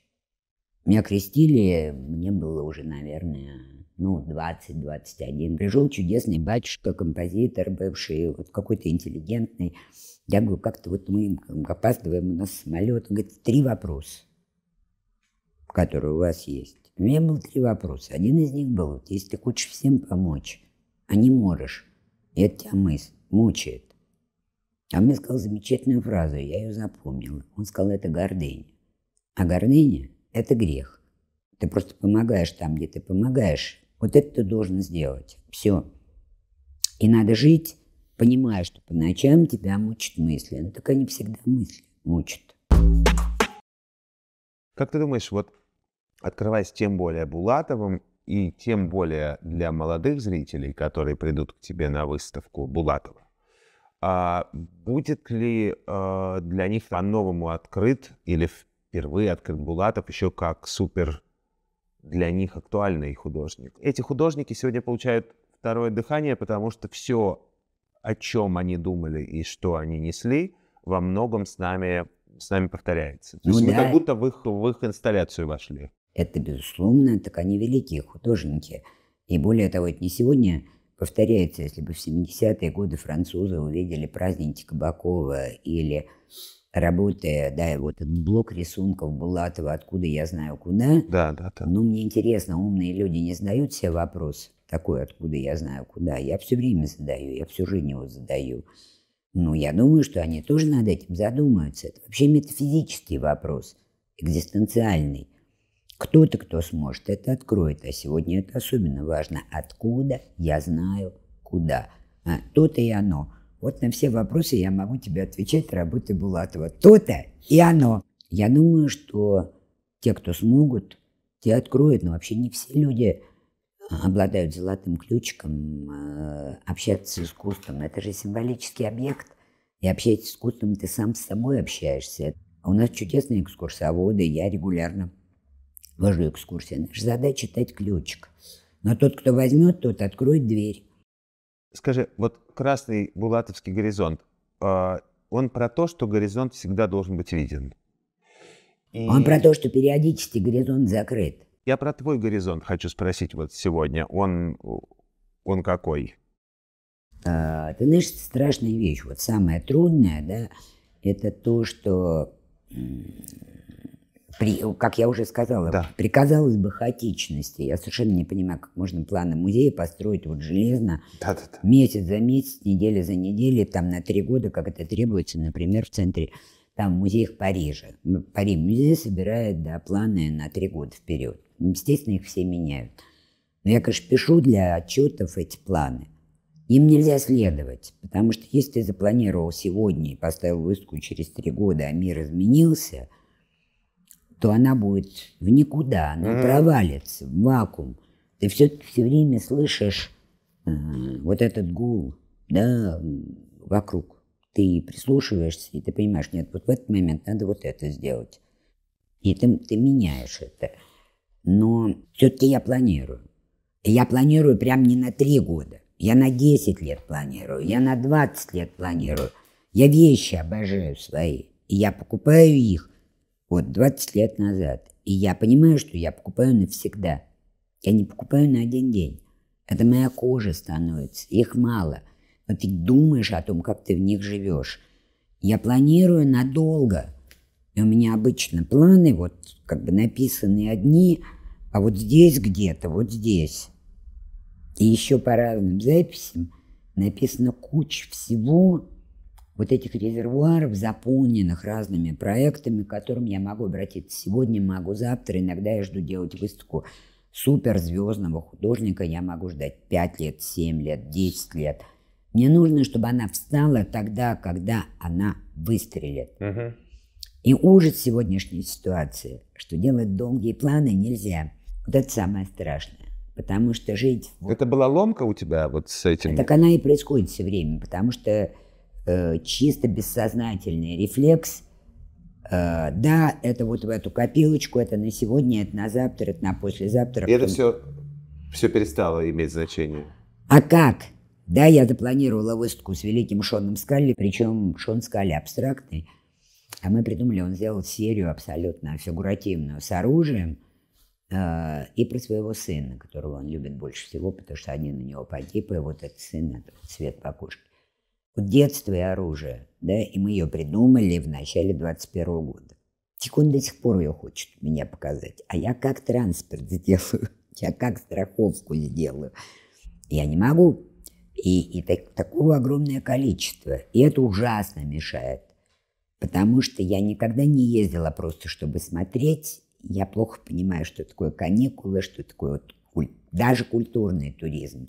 Меня крестили, мне было уже, наверное, ну, 20-21. Пришел чудесный батюшка, композитор бывший, вот какой-то интеллигентный. Я говорю, как-то вот мы опаздываем, у нас самолет. Он говорит, три вопроса который у вас есть. У меня был три вопроса. Один из них был, если ты хочешь всем помочь, а не можешь, это тебя мысль мучает. А мне сказал замечательную фразу, я ее запомнила. Он сказал, это гордыня. А гордыня – это грех. Ты просто помогаешь там, где ты помогаешь. Вот это ты должен сделать. Все. И надо жить, понимая, что по ночам тебя мучат мысли. Ну так они всегда мысли мучат. Как ты думаешь, вот открываясь тем более Булатовым и тем более для молодых зрителей, которые придут к тебе на выставку Булатова. А будет ли а, для них по-новому открыт или впервые открыт Булатов еще как супер для них актуальный художник? Эти художники сегодня получают второе дыхание, потому что все, о чем они думали и что они несли, во многом с нами, с нами повторяется. То ну, есть да. мы как будто в их, в их инсталляцию вошли это, безусловно, так они великие художники. И более того, это не сегодня повторяется, если бы в 70-е годы французы увидели праздники Кабакова или работы, да, вот этот блок рисунков Булатова «Откуда я знаю куда». Да, да, да. Но ну, мне интересно, умные люди не задают себе вопрос такой «Откуда я знаю куда?» Я все время задаю, я всю жизнь его задаю. Ну, я думаю, что они тоже над этим задумаются. Это вообще метафизический вопрос, экзистенциальный. Кто-то, кто сможет, это откроет, а сегодня это особенно важно. Откуда я знаю, куда? А, то-то и оно. Вот на все вопросы я могу тебе отвечать работы Булатова. То-то и оно. Я думаю, что те, кто смогут, те откроют, но вообще не все люди а, обладают золотым ключиком а, общаться с искусством. Это же символический объект. И общаясь с искусством, ты сам с собой общаешься. У нас чудесные экскурсоводы, я регулярно вожу экскурсии. Наша задача – читать ключик. Но тот, кто возьмет, тот откроет дверь. Скажи, вот красный булатовский горизонт, а, он про то, что горизонт всегда должен быть виден. И... Он про то, что периодически горизонт закрыт. Я про твой горизонт хочу спросить вот сегодня. Он, он какой? А, ты знаешь, страшная вещь. Вот самое трудное, да, это то, что при, как я уже сказала, да. при, бы, хаотичности. Я совершенно не понимаю, как можно планы музея построить вот железно, да, да, да. месяц за месяц, неделя за неделей, там на три года, как это требуется, например, в центре там музеях Парижа. Париж музей собирает да, планы на три года вперед. Естественно, их все меняют. Но я, конечно, пишу для отчетов эти планы. Им нельзя следовать, потому что если ты запланировал сегодня и поставил выску через три года, а мир изменился – то она будет в никуда, она mm провалится в вакуум. Ты все, все время слышишь э, вот этот гул да, вокруг. Ты прислушиваешься, и ты понимаешь, нет, вот в этот момент надо вот это сделать. И ты, ты меняешь это. Но все-таки я планирую. Я планирую прям не на три года. Я на 10 лет планирую. Я на 20 лет планирую. Я вещи обожаю свои. И я покупаю их вот 20 лет назад. И я понимаю, что я покупаю навсегда. Я не покупаю на один день. Это моя кожа становится, их мало. Но ты думаешь о том, как ты в них живешь. Я планирую надолго. И у меня обычно планы, вот как бы написаны одни, а вот здесь где-то, вот здесь. И еще по разным записям написано куча всего, вот этих резервуаров, заполненных разными проектами, к которым я могу обратиться сегодня, могу завтра. Иногда я жду делать выставку суперзвездного художника, я могу ждать 5 лет, 7 лет, 10 лет. Мне нужно, чтобы она встала тогда, когда она выстрелит. Угу. И ужас сегодняшней ситуации, что делать долгие планы нельзя. Вот это самое страшное. Потому что жить... Это была ломка у тебя вот с этим? Так она и происходит все время, потому что Э, чисто бессознательный рефлекс. Э, да, это вот в эту копилочку, это на сегодня, это на завтра, это на послезавтра. И это все, все перестало иметь значение. А как? Да, я запланировала выставку с великим Шоном Скалли, причем Шон Скалли абстрактный. А мы придумали, он сделал серию абсолютно фигуративную с оружием э, и про своего сына, которого он любит больше всего, потому что они на него погибли, вот этот сын, этот цвет покушки. В детстве оружие, да, и мы ее придумали в начале 21 года. Тикун до сих пор ее хочет меня показать, а я как транспорт сделаю, я как страховку сделаю. Я не могу. И, и так, такого огромное количество. И это ужасно мешает. Потому что я никогда не ездила просто, чтобы смотреть. Я плохо понимаю, что такое каникулы, что такое вот куль... даже культурный туризм.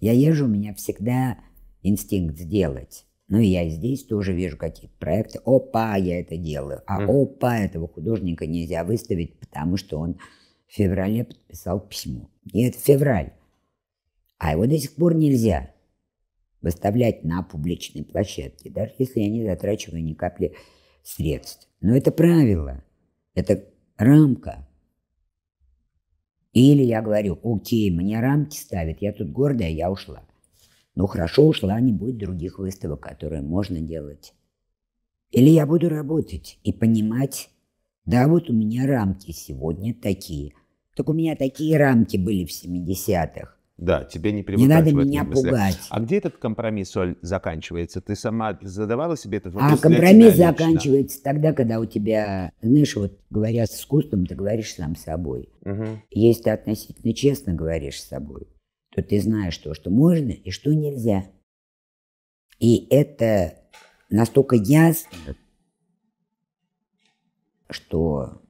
Я езжу, у меня всегда инстинкт сделать. Ну и я здесь тоже вижу какие-то проекты. Опа, я это делаю. А mm. опа, этого художника нельзя выставить, потому что он в феврале подписал письмо. Нет, это февраль. А его до сих пор нельзя выставлять на публичной площадке, даже если я не затрачиваю ни капли средств. Но это правило, это рамка. Или я говорю, окей, мне рамки ставят, я тут гордая, я ушла. Но ну, хорошо ушла не будет других выставок, которые можно делать. Или я буду работать и понимать, да вот у меня рамки сегодня такие. Так у меня такие рамки были в 70-х. Да, тебе не привыкать. Не надо меня мысли. пугать. А где этот компромисс, Оль, заканчивается? Ты сама задавала себе этот а вопрос? А компромисс заканчивается тогда, когда у тебя, знаешь, вот говоря с искусством, ты говоришь сам собой. Угу. Если ты относительно честно говоришь с собой, то ты знаешь то, что можно и что нельзя. И это настолько ясно, что...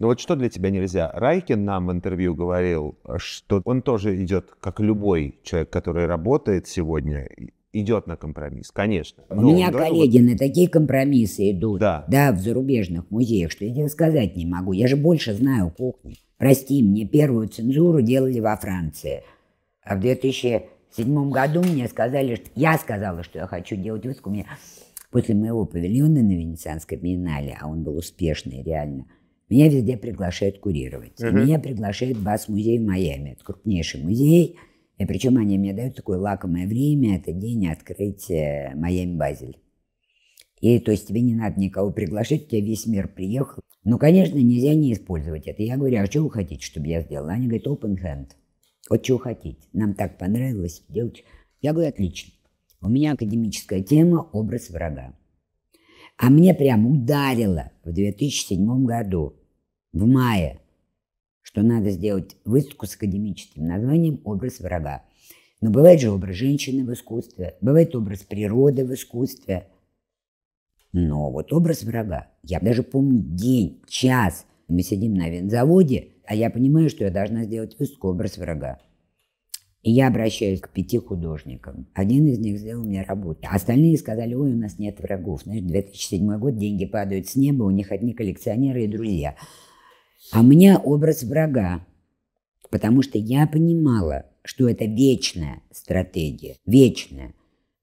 Ну вот что для тебя нельзя? Райкин нам в интервью говорил, что он тоже идет, как любой человек, который работает сегодня, идет на компромисс, конечно. У меня коллеги вот... на такие компромиссы идут, да. да, в зарубежных музеях, что я тебе сказать не могу. Я же больше знаю кухню. Прости, мне первую цензуру делали во Франции – а в 2007 году мне сказали, что я сказала, что я хочу делать выставку. Мне после моего павильона на Венецианской биеннале, а он был успешный реально, меня везде приглашают курировать. Uh-huh. Меня приглашают в Бас-музей в Майами. Это крупнейший музей. И причем они мне дают такое лакомое время, это день открытия Майами-Базель. И то есть тебе не надо никого приглашать, у тебя весь мир приехал. Ну, конечно, нельзя не использовать это. Я говорю, а что вы хотите, чтобы я сделала? Они говорят, open hand. Вот чего хотите. Нам так понравилось, делать, Я говорю, отлично. У меня академическая тема «Образ врага». А мне прям ударило в 2007 году, в мае, что надо сделать выставку с академическим названием «Образ врага». Но бывает же образ женщины в искусстве, бывает образ природы в искусстве. Но вот образ врага, я даже помню день, час, мы сидим на винзаводе – а я понимаю, что я должна сделать узкий образ врага. И я обращаюсь к пяти художникам. Один из них сделал мне работу. А остальные сказали, ой, у нас нет врагов. Знаешь, 2007 год, деньги падают с неба, у них одни коллекционеры и друзья. А у меня образ врага, потому что я понимала, что это вечная стратегия, вечная.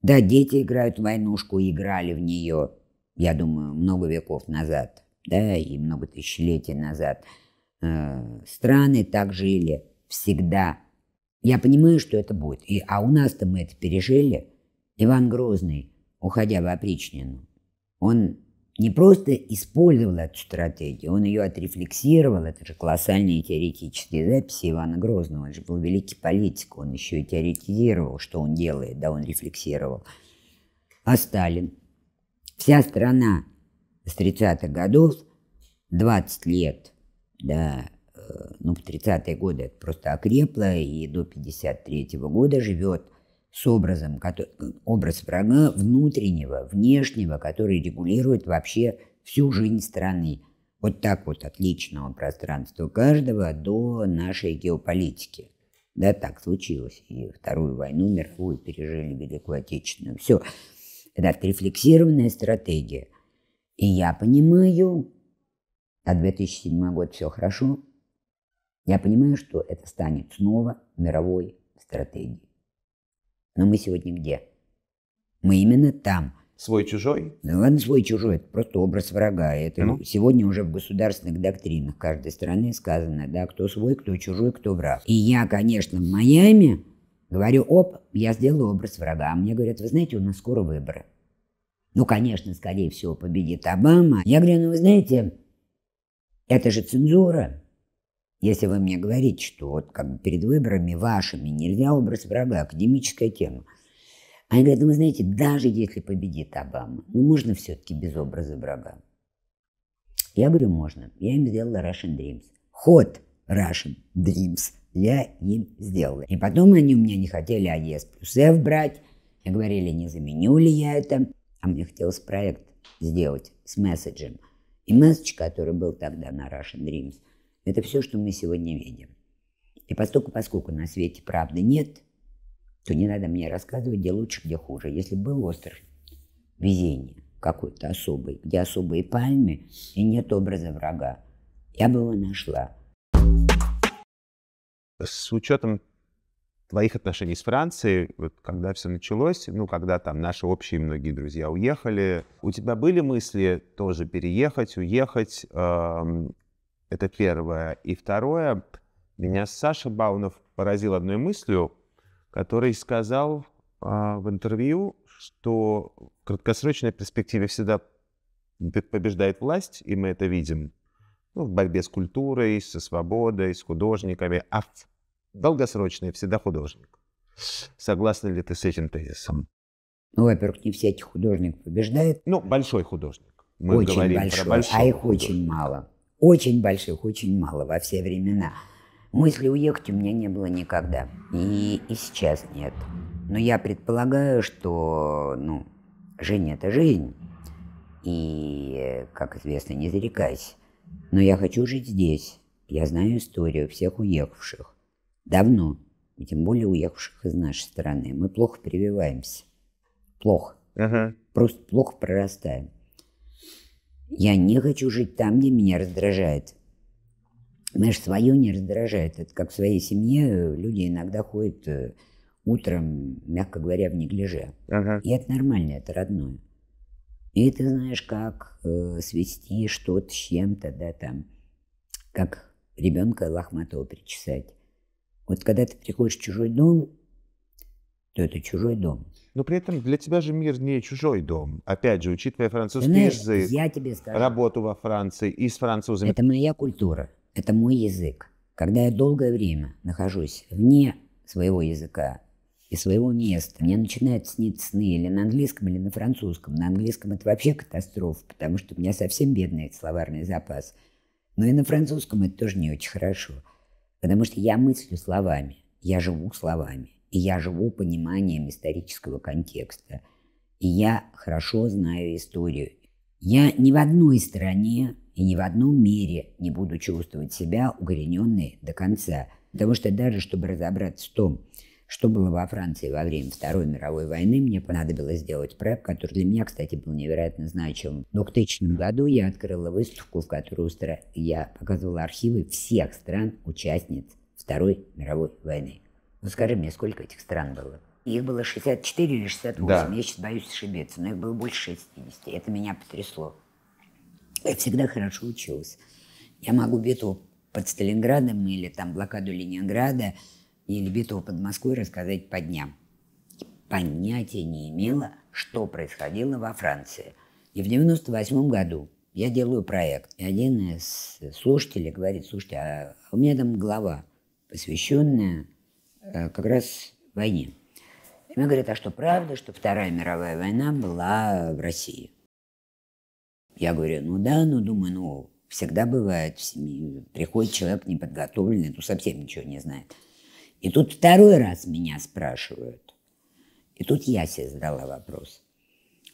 Да, дети играют в войнушку, играли в нее, я думаю, много веков назад, да, и много тысячелетий назад – Э, страны так жили всегда. Я понимаю, что это будет. И, а у нас-то мы это пережили. Иван Грозный, уходя в опричнину, он не просто использовал эту стратегию, он ее отрефлексировал. Это же колоссальные теоретические записи Ивана Грозного. Он же был великий политик, он еще и теоретизировал, что он делает, да, он рефлексировал. А Сталин? Вся страна с 30-х годов 20 лет да, э, ну, в 30-е годы это просто окрепло, и до 53-го года живет с образом, который, образ врага внутреннего, внешнего, который регулирует вообще всю жизнь страны. Вот так вот от личного пространства каждого до нашей геополитики. Да, так случилось. И Вторую войну мировую пережили Великую Отечественную. Все. Это отрефлексированная стратегия. И я понимаю, а 2007 год все хорошо, я понимаю, что это станет снова мировой стратегией. Но мы сегодня где? Мы именно там. Свой-чужой? Ну ладно, свой-чужой, это просто образ врага. Это ну? сегодня уже в государственных доктринах каждой страны сказано, да, кто свой, кто чужой, кто враг. И я, конечно, в Майами говорю, оп, я сделаю образ врага. А мне говорят, вы знаете, у нас скоро выборы. Ну, конечно, скорее всего, победит Обама. Я говорю, ну, вы знаете, это же цензура. Если вы мне говорите, что вот как бы перед выборами вашими нельзя образ врага, академическая тема. Они говорят, ну вы знаете, даже если победит Обама, ну можно все-таки без образа врага. Я говорю, можно. Я им сделала Russian Dreams. Ход Russian Dreams я им сделала. И потом они у меня не хотели АЕС плюс F брать. И говорили, не заменю ли я это. А мне хотелось проект сделать с месседжем – и Масч, который был тогда на Russian Dreams, это все, что мы сегодня видим. И поскольку, поскольку на свете правды нет, то не надо мне рассказывать, где лучше, где хуже. Если был остров везения какой-то особый, где особые пальмы и нет образа врага, я бы его нашла. С учетом твоих отношений с Францией, вот когда все началось, ну, когда там наши общие многие друзья уехали, у тебя были мысли тоже переехать, уехать? Эм, это первое. И второе, меня Саша Баунов поразил одной мыслью, который сказал э, в интервью, что в краткосрочной перспективе всегда побеждает власть, и мы это видим, ну, в борьбе с культурой, со свободой, с художниками, а в долгосрочный, всегда художник. Согласны ли ты с этим тезисом? Ну, во-первых, не всякий художник побеждает. Ну, большой художник. Мы очень говорим большой, про большой, а их художника. очень мало. Очень больших, очень мало во все времена. Мысли уехать у меня не было никогда. И, и сейчас нет. Но я предполагаю, что ну, жизнь – это жизнь. И, как известно, не зарекайся. Но я хочу жить здесь. Я знаю историю всех уехавших. Давно, тем более уехавших из нашей страны. Мы плохо перевиваемся. Плохо. Ага. Просто плохо прорастаем. Я не хочу жить там, где меня раздражает. Меня же свое не раздражает. Это как в своей семье люди иногда ходят э, утром, мягко говоря, в неглиже. Ага. И это нормально, это родное. И ты знаешь, как э, свести что-то с чем-то, да, там, как ребенка лохматого причесать. Вот когда ты приходишь в чужой дом, то это чужой дом. Но при этом для тебя же мир не чужой дом. Опять же, учитывая французский Знаешь, язык, я тебе скажу, работу во Франции и с французами. Это моя культура, это мой язык. Когда я долгое время нахожусь вне своего языка и своего места, мне начинают сниться сны или на английском, или на французском. На английском это вообще катастрофа, потому что у меня совсем бедный словарный запас. Но и на французском это тоже не очень хорошо. Потому что я мыслю словами, я живу словами, и я живу пониманием исторического контекста. И я хорошо знаю историю. Я ни в одной стране и ни в одном мире не буду чувствовать себя укорененной до конца. Потому что даже чтобы разобраться в том, что было во Франции во время Второй мировой войны, мне понадобилось сделать преп, который для меня, кстати, был невероятно значимым. В 2000 году я открыла выставку, в которой я показывала архивы всех стран-участниц Второй мировой войны. Ну скажи мне, сколько этих стран было? Их было 64 или 68, да. я сейчас боюсь ошибиться, но их было больше 60. Это меня потрясло. Я всегда хорошо училась. Я могу битву под Сталинградом или там блокаду Ленинграда или битву под Москвой рассказать по дням. Понятия не имела, что происходило во Франции. И в 98 году я делаю проект. И один из слушателей говорит, слушайте, а у меня там глава, посвященная э, как раз войне. И мне говорят, а что, правда, что Вторая мировая война была в России? Я говорю, ну да, ну думаю, ну всегда бывает в семье. Приходит человек неподготовленный, ну совсем ничего не знает. И тут второй раз меня спрашивают. И тут я себе задала вопрос.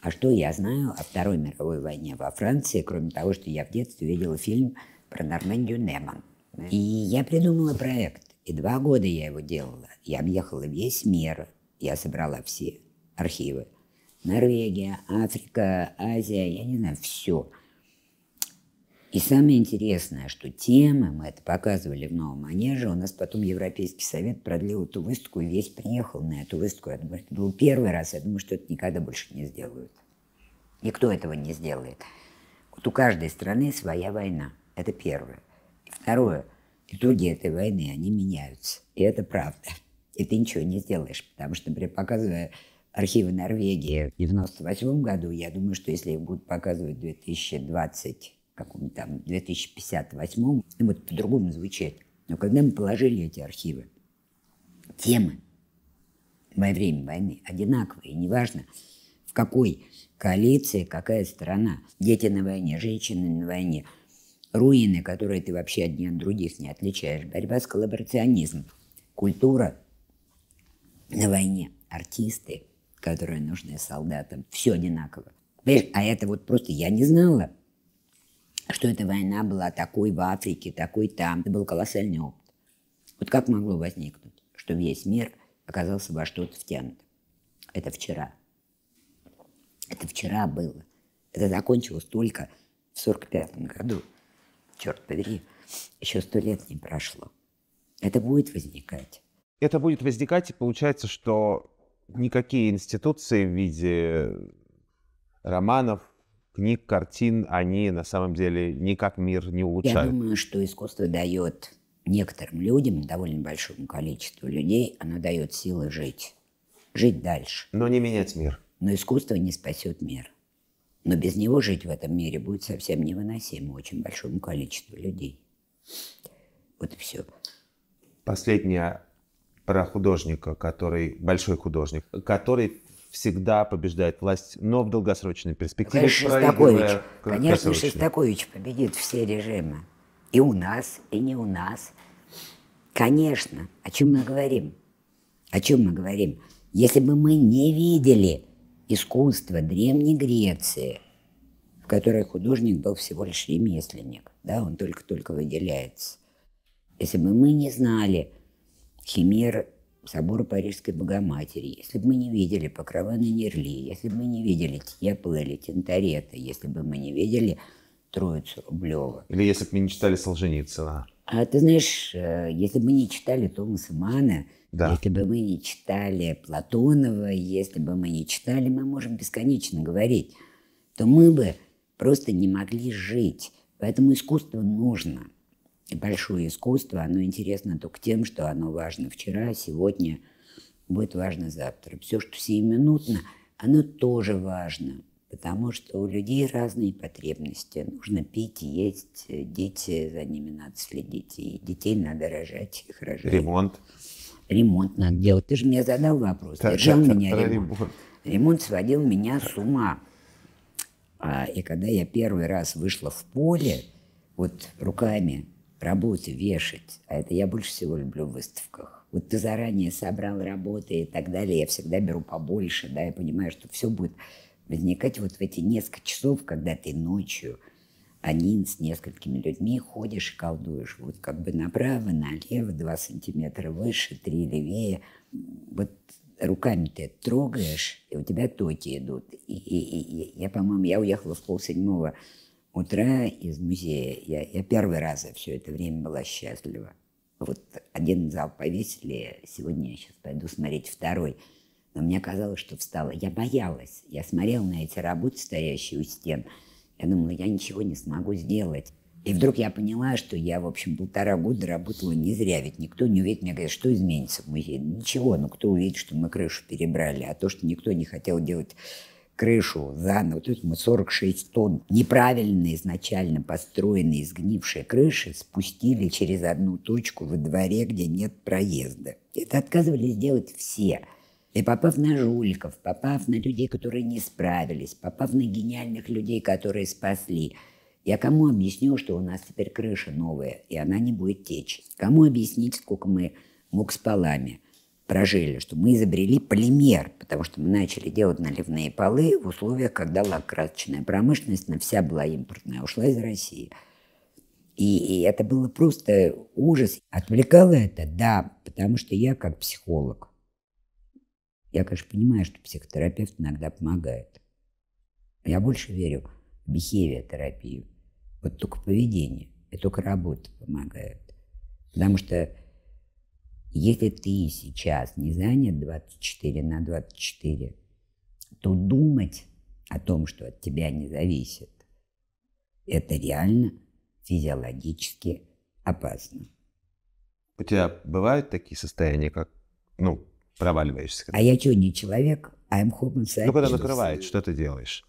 А что я знаю о Второй мировой войне во Франции, кроме того, что я в детстве видела фильм про Нормандию неман И я придумала проект. И два года я его делала. Я объехала весь мир. Я собрала все архивы. Норвегия, Африка, Азия, я не знаю, все. И самое интересное, что темы, мы это показывали в Новом Манеже, у нас потом Европейский Совет продлил эту выставку, и весь приехал на эту выставку. Я Это был первый раз, я думаю, что это никогда больше не сделают. Никто этого не сделает. Вот у каждой страны своя война. Это первое. И второе. Итоги этой войны, они меняются. И это правда. И ты ничего не сделаешь. Потому что, например, показывая архивы Норвегии в 98 году, я думаю, что если их будут показывать в 2020 каком там 2058-м, ну, вот по-другому звучать. Но когда мы положили эти архивы, темы во время войны одинаковые, неважно, в какой коалиции, какая страна. Дети на войне, женщины на войне, руины, которые ты вообще одни от других не отличаешь, борьба с коллаборационизмом, культура на войне, артисты, которые нужны солдатам, все одинаково. Понимаешь, а это вот просто я не знала – что эта война была такой в Африке, такой там. Это был колоссальный опыт. Вот как могло возникнуть, что весь мир оказался во что-то втянут? Это вчера. Это вчера было. Это закончилось только в 45 году. Черт побери, еще сто лет не прошло. Это будет возникать. Это будет возникать, и получается, что никакие институции в виде романов, книг, картин, они на самом деле никак мир не улучшают. Я думаю, что искусство дает некоторым людям, довольно большому количеству людей, оно дает силы жить. Жить дальше. Но не менять мир. Но искусство не спасет мир. Но без него жить в этом мире будет совсем невыносимо очень большому количеству людей. Вот и все. Последняя про художника, который большой художник, который всегда побеждает власть, но в долгосрочной перспективе. Конечно, Шестакович, конечно, Шестакович победит все режимы. И у нас, и не у нас. Конечно, о чем мы говорим? О чем мы говорим? Если бы мы не видели искусство Древней Греции, в которой художник был всего лишь ремесленник, да, он только-только выделяется. Если бы мы не знали химер собора Парижской Богоматери, если бы мы не видели покрова на Нерли, если бы мы не видели Тьепла или Тинторета, если бы мы не видели Троицу Рублева. Или если бы мы не читали Солженицына. А ты знаешь, э, если бы мы не читали Томаса Мана, да. если бы мы не читали Платонова, если бы мы не читали, мы можем бесконечно говорить, то мы бы просто не могли жить. Поэтому искусство нужно – большое искусство, оно интересно только тем, что оно важно вчера, сегодня, будет важно завтра. Все, что сиюминутно, оно тоже важно, потому что у людей разные потребности. Нужно пить, есть, дети, за ними надо следить, и детей надо рожать, их рожать. Ремонт. Ремонт надо делать. Ты же мне задал вопрос, да, держал да, меня да, ремонт. ремонт. Ремонт сводил меня с ума. А, и когда я первый раз вышла в поле, вот руками работы вешать, а это я больше всего люблю в выставках. Вот ты заранее собрал работы и так далее, я всегда беру побольше, да, я понимаю, что все будет возникать вот в эти несколько часов, когда ты ночью один а с несколькими людьми ходишь и колдуешь. Вот как бы направо, налево, два сантиметра выше, три левее. Вот руками ты трогаешь, и у тебя токи идут. И, и, и я, по-моему, я уехала в полседьмого утра из музея. Я, я первый раз за все это время была счастлива. Вот один зал повесили, сегодня я сейчас пойду смотреть второй. Но мне казалось, что встала. Я боялась. Я смотрела на эти работы, стоящие у стен. Я думала, я ничего не смогу сделать. И вдруг я поняла, что я, в общем, полтора года работала не зря, ведь никто не увидит меня, говорит, что изменится в музее. Ничего, ну кто увидит, что мы крышу перебрали, а то, что никто не хотел делать крышу заново. То есть мы 46 тонн неправильно изначально построенной изгнившей крыши спустили через одну точку во дворе, где нет проезда. Это отказывались делать все. И попав на жуликов, попав на людей, которые не справились, попав на гениальных людей, которые спасли, я кому объясню, что у нас теперь крыша новая, и она не будет течь? Кому объяснить, сколько мы мук с полами – прожили, что мы изобрели полимер, потому что мы начали делать наливные полы в условиях, когда лакокрасочная промышленность на вся была импортная, ушла из России. И, и это было просто ужас. Отвлекало это? Да, потому что я как психолог. Я, конечно, понимаю, что психотерапевт иногда помогает. я больше верю в бихевиотерапию. Вот только поведение и только работа помогает. Потому что если ты сейчас не занят 24 на 24, то думать о том, что от тебя не зависит, это реально физиологически опасно. У тебя бывают такие состояния, как, ну, проваливаешься? А я что, не человек? I'm homo sapiens. Ну, когда накрывает, что ты делаешь?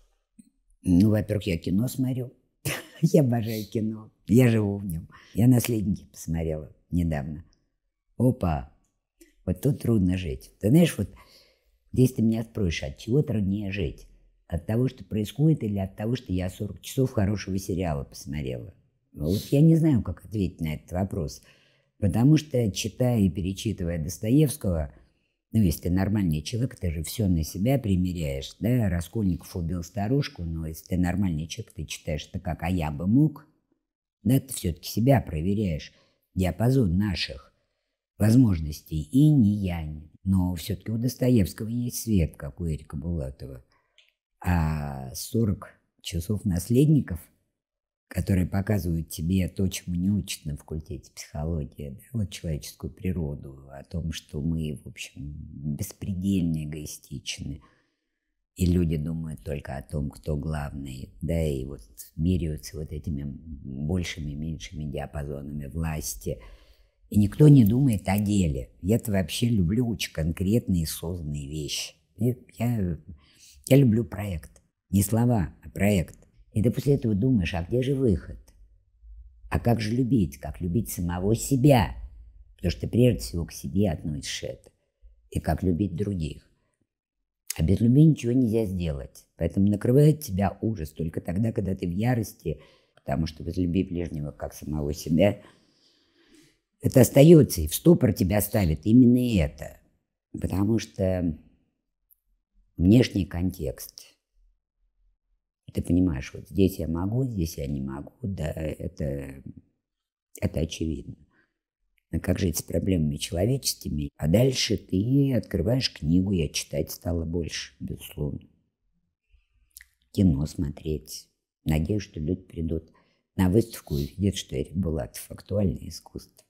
Ну, во-первых, я кино смотрю. я обожаю кино. Я живу в нем. Я «Наследники» посмотрела недавно. Опа, вот тут трудно жить. Ты знаешь, вот здесь ты меня спросишь, от чего труднее жить? От того, что происходит, или от того, что я 40 часов хорошего сериала посмотрела? Ну, вот я не знаю, как ответить на этот вопрос. Потому что, читая и перечитывая Достоевского, ну, если ты нормальный человек, ты же все на себя примеряешь, да? Раскольников убил старушку, но если ты нормальный человек, ты читаешь это как «а я бы мог», да, ты все-таки себя проверяешь, диапазон наших возможностей и не янь. Но все-таки у Достоевского есть свет, как у Эрика Булатова. А 40 часов наследников, которые показывают тебе то, чему не учат на факультете психологии, да, вот человеческую природу, о том, что мы, в общем, беспредельно эгоистичны, и люди думают только о том, кто главный, да, и вот меряются вот этими большими, меньшими диапазонами власти – и никто не думает о деле. Я-то вообще люблю очень конкретные созданные вещи. Я, я, люблю проект. Не слова, а проект. И ты после этого думаешь, а где же выход? А как же любить? Как любить самого себя? Потому что ты прежде всего к себе относишь это. И как любить других. А без любви ничего нельзя сделать. Поэтому накрывает тебя ужас только тогда, когда ты в ярости, потому что возлюби ближнего как самого себя – это остается, и в ступор тебя ставит именно это. Потому что внешний контекст. Ты понимаешь, вот здесь я могу, здесь я не могу, да, это, это очевидно. А как жить с проблемами человеческими? А дальше ты открываешь книгу, я читать стала больше, безусловно. Кино смотреть. Надеюсь, что люди придут на выставку и видят, что это было актуальное искусство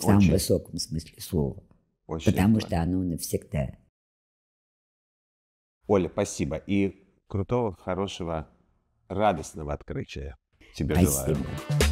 в самом высоком смысле слова. Очень потому что оно навсегда. Оля, спасибо. И крутого, хорошего, радостного открытия тебе спасибо. желаю.